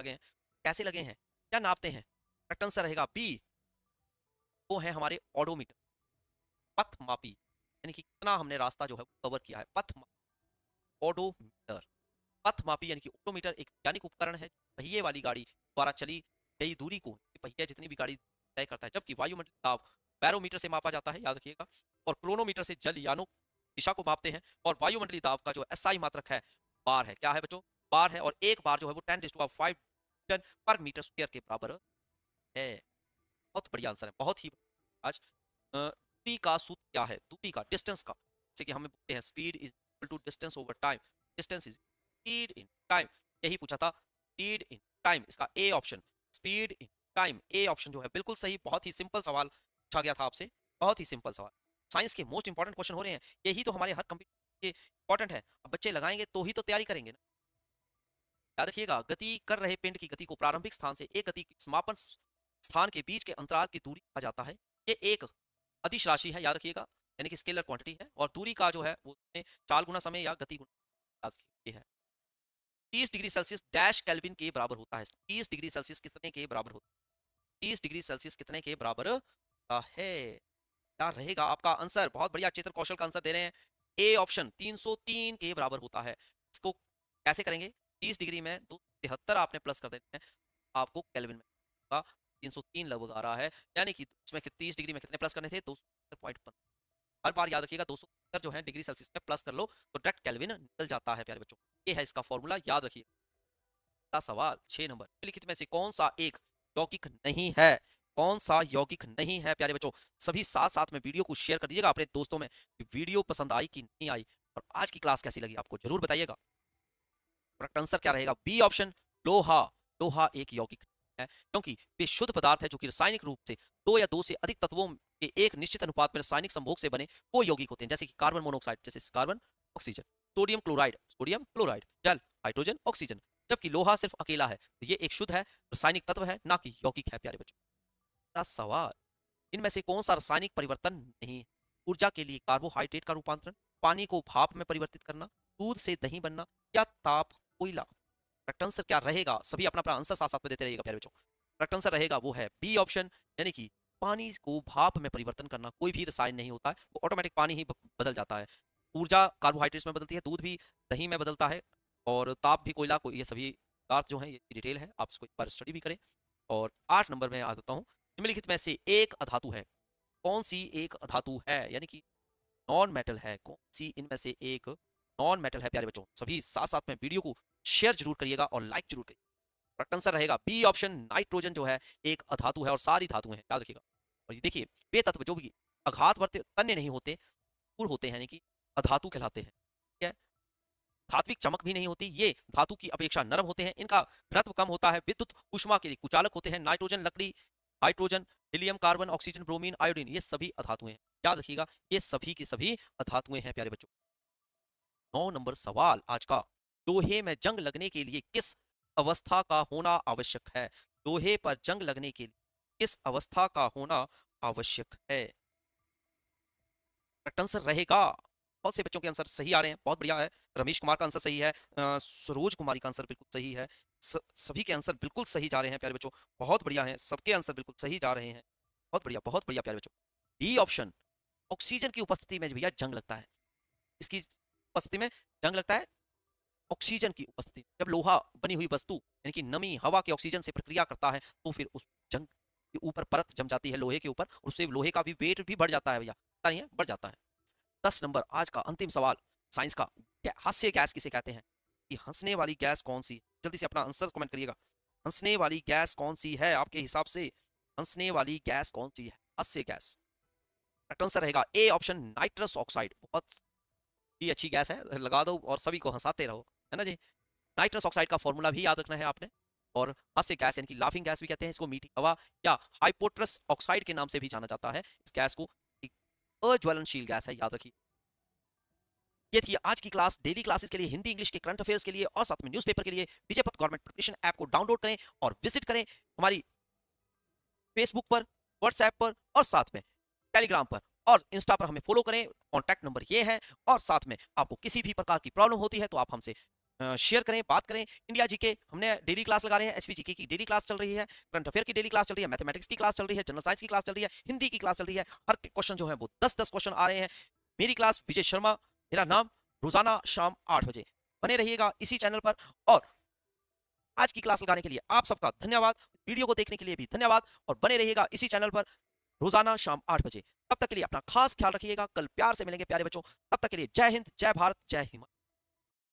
लगे हैं कैसे लगे हैं क्या नापते हैं करेक्ट आंसर रहेगा बी वो है हमारे ऑडोमीटर पथ मापी यानी कि कितना हमने रास्ता जो है कवर किया है पथ ऑडोमीटर पथ मापी यानी कि ऑटोमीटर एक वैज्ञानिक उपकरण है पहिए वाली गाड़ी द्वारा चली गई दूरी को पहिया जितनी भी गाड़ी तय करता है जबकि वायुमंडल दाब बैरोमीटर से मापा जाता है याद रखिएगा और क्रोनोमीटर से जल यानों दिशा को मापते हैं और वायुमंडलीय दाब का जो एसआई मात्रक है बार है क्या है बच्चों बार है और एक बार जो है वो टेन डिस्टू of five ton per metre square के बराबर है बहुत बढ़िया आंसर है बहुत ही आज दूरी का सूत्र क्या है दूरी का डिस्टेंस का जैसे कि हमें बोलते हैं speed is equal to distance over time distance is speed in time यही पूछा था स्पीड इन टाइम इसका A option speed in time A option जो है बिल्कुल सही बहुत ही सिंपल सवाल पूछा गया था आपसे बहुत ही सिंपल सवाल साइंस के मोस्ट इंपॉर्टेंट क्वेश्चन हो रहे हैं यही तो हमारे हर कंप्यूटर ये इंपॉर्टेंट है अब बच्चे लगाएंगे तो ही तो तैयारी करेंगे ना याद रखिएगा गति कर रहे पिंड की गति को प्रारंभिक स्थान से एक गति समापन स्थान के बीच के अंतराल की दूरी कहा जाता है ये एक अधिश राशि है याद रखिएगा यानी कि स्केलर क्वांटिटी है और दूरी का जो है वो चाल गुना समय या गति गुना ये है तीस डिग्री सेल्सियस डैश कैलविन के बराबर होता है तीस डिग्री सेल्सियस कितने के बराबर होता है तीस डिग्री सेल्सियस कितने के बराबर है क्या रहेगा आपका आंसर बहुत बढ़िया चित्र कौशल का आंसर दे रहे हैं ए ऑप्शन 303 के बराबर होता है इसको कैसे करेंगे 30 डिग्री में दो तिहत्तर आपने प्लस कर देना हैं आपको कैलविन में तीन सौ तीन लगभग आ रहा है यानी कि इसमें तीस डिग्री में कितने प्लस करने थे दो सौ पॉइंट हर बार याद रखिएगा दो सौ जो है डिग्री सेल्सियस में प्लस कर लो तो डायरेक्ट कैलविन निकल जाता है प्यारे बच्चों ये है इसका फॉर्मूला याद रखिए सवाल छः नंबर लिखित में से कौन सा एक यौगिक नहीं है कौन सा यौगिक नहीं है प्यारे बच्चों सभी साथ साथ में वीडियो को शेयर कर दीजिएगा अपने दोस्तों में वीडियो पसंद आई कि नहीं आई और आज की क्लास कैसी लगी आपको जरूर बताइएगा करेक्ट आंसर क्या रहेगा बी ऑप्शन लोहा लोहा एक यौगिक है क्योंकि वे शुद्ध पदार्थ है जो कि रासायनिक रूप से दो या दो से अधिक तत्वों के एक निश्चित अनुपात में रासायनिक संभोग से बने वो यौगिक होते हैं जैसे कि कार्बन मोनोक्साइड जैसे carbon oxygen sodium chloride sodium chloride जल हाइड्रोजन ऑक्सीजन जबकि लोहा सिर्फ अकेला है तो ये एक शुद्ध है रासायनिक तत्व है ना कि यौगिक है प्यारे बच्चों सवाल इनमें से कौन सा रासायनिक परिवर्तन नहीं ऊर्जा के लिए कार्बोहाइड्रेट का रूपांतरण पानी को भाप में परिवर्तित करना दूध से दही बनना या ताप कोयला करेक्ट आंसर क्या रहेगा सभी अपना अपना आंसर साथ साथ में देते रहिएगा प्यारे बच्चों करेक्ट आंसर रहेगा वो है बी ऑप्शन यानी कि पानी को भाप में परिवर्तन करना कोई भी रसायन नहीं होता है वो ऑटोमेटिक पानी ही बदल जाता है ऊर्जा कार्बोहाइड्रेट्स में बदलती है दूध भी दही में बदलता है और ताप भी कोयला को ये सभी पदार्थ जो है ये डिटेल है आप इसको एक बार स्टडी भी करें और आठ नंबर में आ जाता हूँ निम्नलिखित में से एक अधातु है कौन सी एक अधातु है यानी कि नॉन मेटल है कौन सी इनमें से एक नॉन मेटल है प्यारे बच्चों सभी साथ साथ में वीडियो को शेयर जरूर करिएगा और लाइक जरूर करिएगा करेक्ट आंसर रहेगा बी ऑप्शन नाइट्रोजन जो है एक अधातु है और सारी धातु है याद रखिएगा और ये देखिए वे तत्व जो भी अघात वर्त तन्य नहीं होते दूर होते हैं यानी कि अधातु कहलाते हैं ठीक है धात्विक चमक भी नहीं होती ये धातु की अपेक्षा नरम होते हैं इनका घनत्व कम होता है विद्युत उष्मा के लिए कुचालक होते हैं नाइट्रोजन लकड़ी hydrogen helium carbon oxygen bromine iodine ये सभी अधातुएं हैं याद रखिएगा ये सभी के सभी अधातुएं हैं प्यारे बच्चों नौ नंबर सवाल आज का लोहे में जंग लगने के लिए किस अवस्था का होना आवश्यक है लोहे पर जंग लगने के लिए किस अवस्था का होना आवश्यक है आंसर रहेगा बहुत से बच्चों के आंसर सही आ रहे हैं बहुत बढ़िया है रमेश कुमार का आंसर सही है सरोज कुमारी का आंसर बिल्कुल सही है सभी के आंसर बिल्कुल सही जा रहे हैं प्यारे बच्चों बहुत बढ़िया है सबके आंसर बिल्कुल सही जा रहे हैं बहुत बढ़िया बहुत बढ़िया प्यारे बच्चों डी ऑप्शन ऑक्सीजन की उपस्थिति में भैया जंग लगता है इसकी उपस्थिति में जंग लगता है ऑक्सीजन की उपस्थिति जब लोहा बनी हुई वस्तु यानी कि नमी हवा के ऑक्सीजन से प्रक्रिया करता है तो फिर उस जंग के ऊपर परत जम जाती है लोहे के ऊपर उससे लोहे का भी वेट भी बढ़ जाता है भैया पता नहीं है बढ़ जाता है दस नंबर आज का अंतिम सवाल साइंस का हास्य गैस किसे कहते हैं कि हंसने वाली गैस कौन सी जल्दी से अपना आंसर कमेंट करिएगा हंसने वाली गैस कौन सी है आपके हिसाब से हंसने वाली गैस कौन सी है अस्य गैस आंसर रहेगा ए ऑप्शन नाइट्रस ऑक्साइड बहुत ही अच्छी गैस है लगा दो और सभी को हंसाते रहो है ना जी नाइट्रस ऑक्साइड का फॉर्मूला भी याद रखना है आपने और अस्य गैस यानी कि लाफिंग गैस भी कहते हैं इसको मीठी हवा या हाइपोट्रस ऑक्साइड के नाम से भी जाना जाता है इस गैस को अज्वलनशील गैस है याद रखिए ये थी आज की क्लास डेली क्लासेस के लिए हिंदी इंग्लिश के करंट अफेयर्स के लिए और साथ में न्यूज़पेपर के लिए विजय गवर्नमेंट प्रिपरेशन ऐप को डाउनलोड करें और विजिट करें हमारी फेसबुक पर व्हाट्सएप पर और साथ में टेलीग्राम पर और इंस्टा पर हमें फॉलो करें कॉन्टैक्ट नंबर ये है और साथ में आपको किसी भी प्रकार की प्रॉब्लम होती है तो आप हमसे शेयर करें बात करें इंडिया जी के हमने डेली क्लास लगा रहे हैं एसपी जी की डेली क्लास चल रही है करंट अफेयर की डेली क्लास चल रही है मैथमेटिक्स की क्लास चल रही है जनरल साइंस की क्लास चल रही है हिंदी की क्लास चल रही है हर क्वेश्चन जो है वो दस दस क्वेश्चन आ रहे हैं मेरी क्लास विजय शर्मा मेरा नाम रोजाना शाम आठ बजे बने रहिएगा इसी चैनल पर और आज की क्लास लगाने के लिए आप सबका धन्यवाद वीडियो को देखने के लिए भी धन्यवाद और बने रहिएगा इसी चैनल पर रोजाना शाम आठ बजे तब तक के लिए अपना खास ख्याल रखिएगा कल प्यार से मिलेंगे प्यारे बच्चों तब तक के लिए जय हिंद जय भारत जय हिमाचल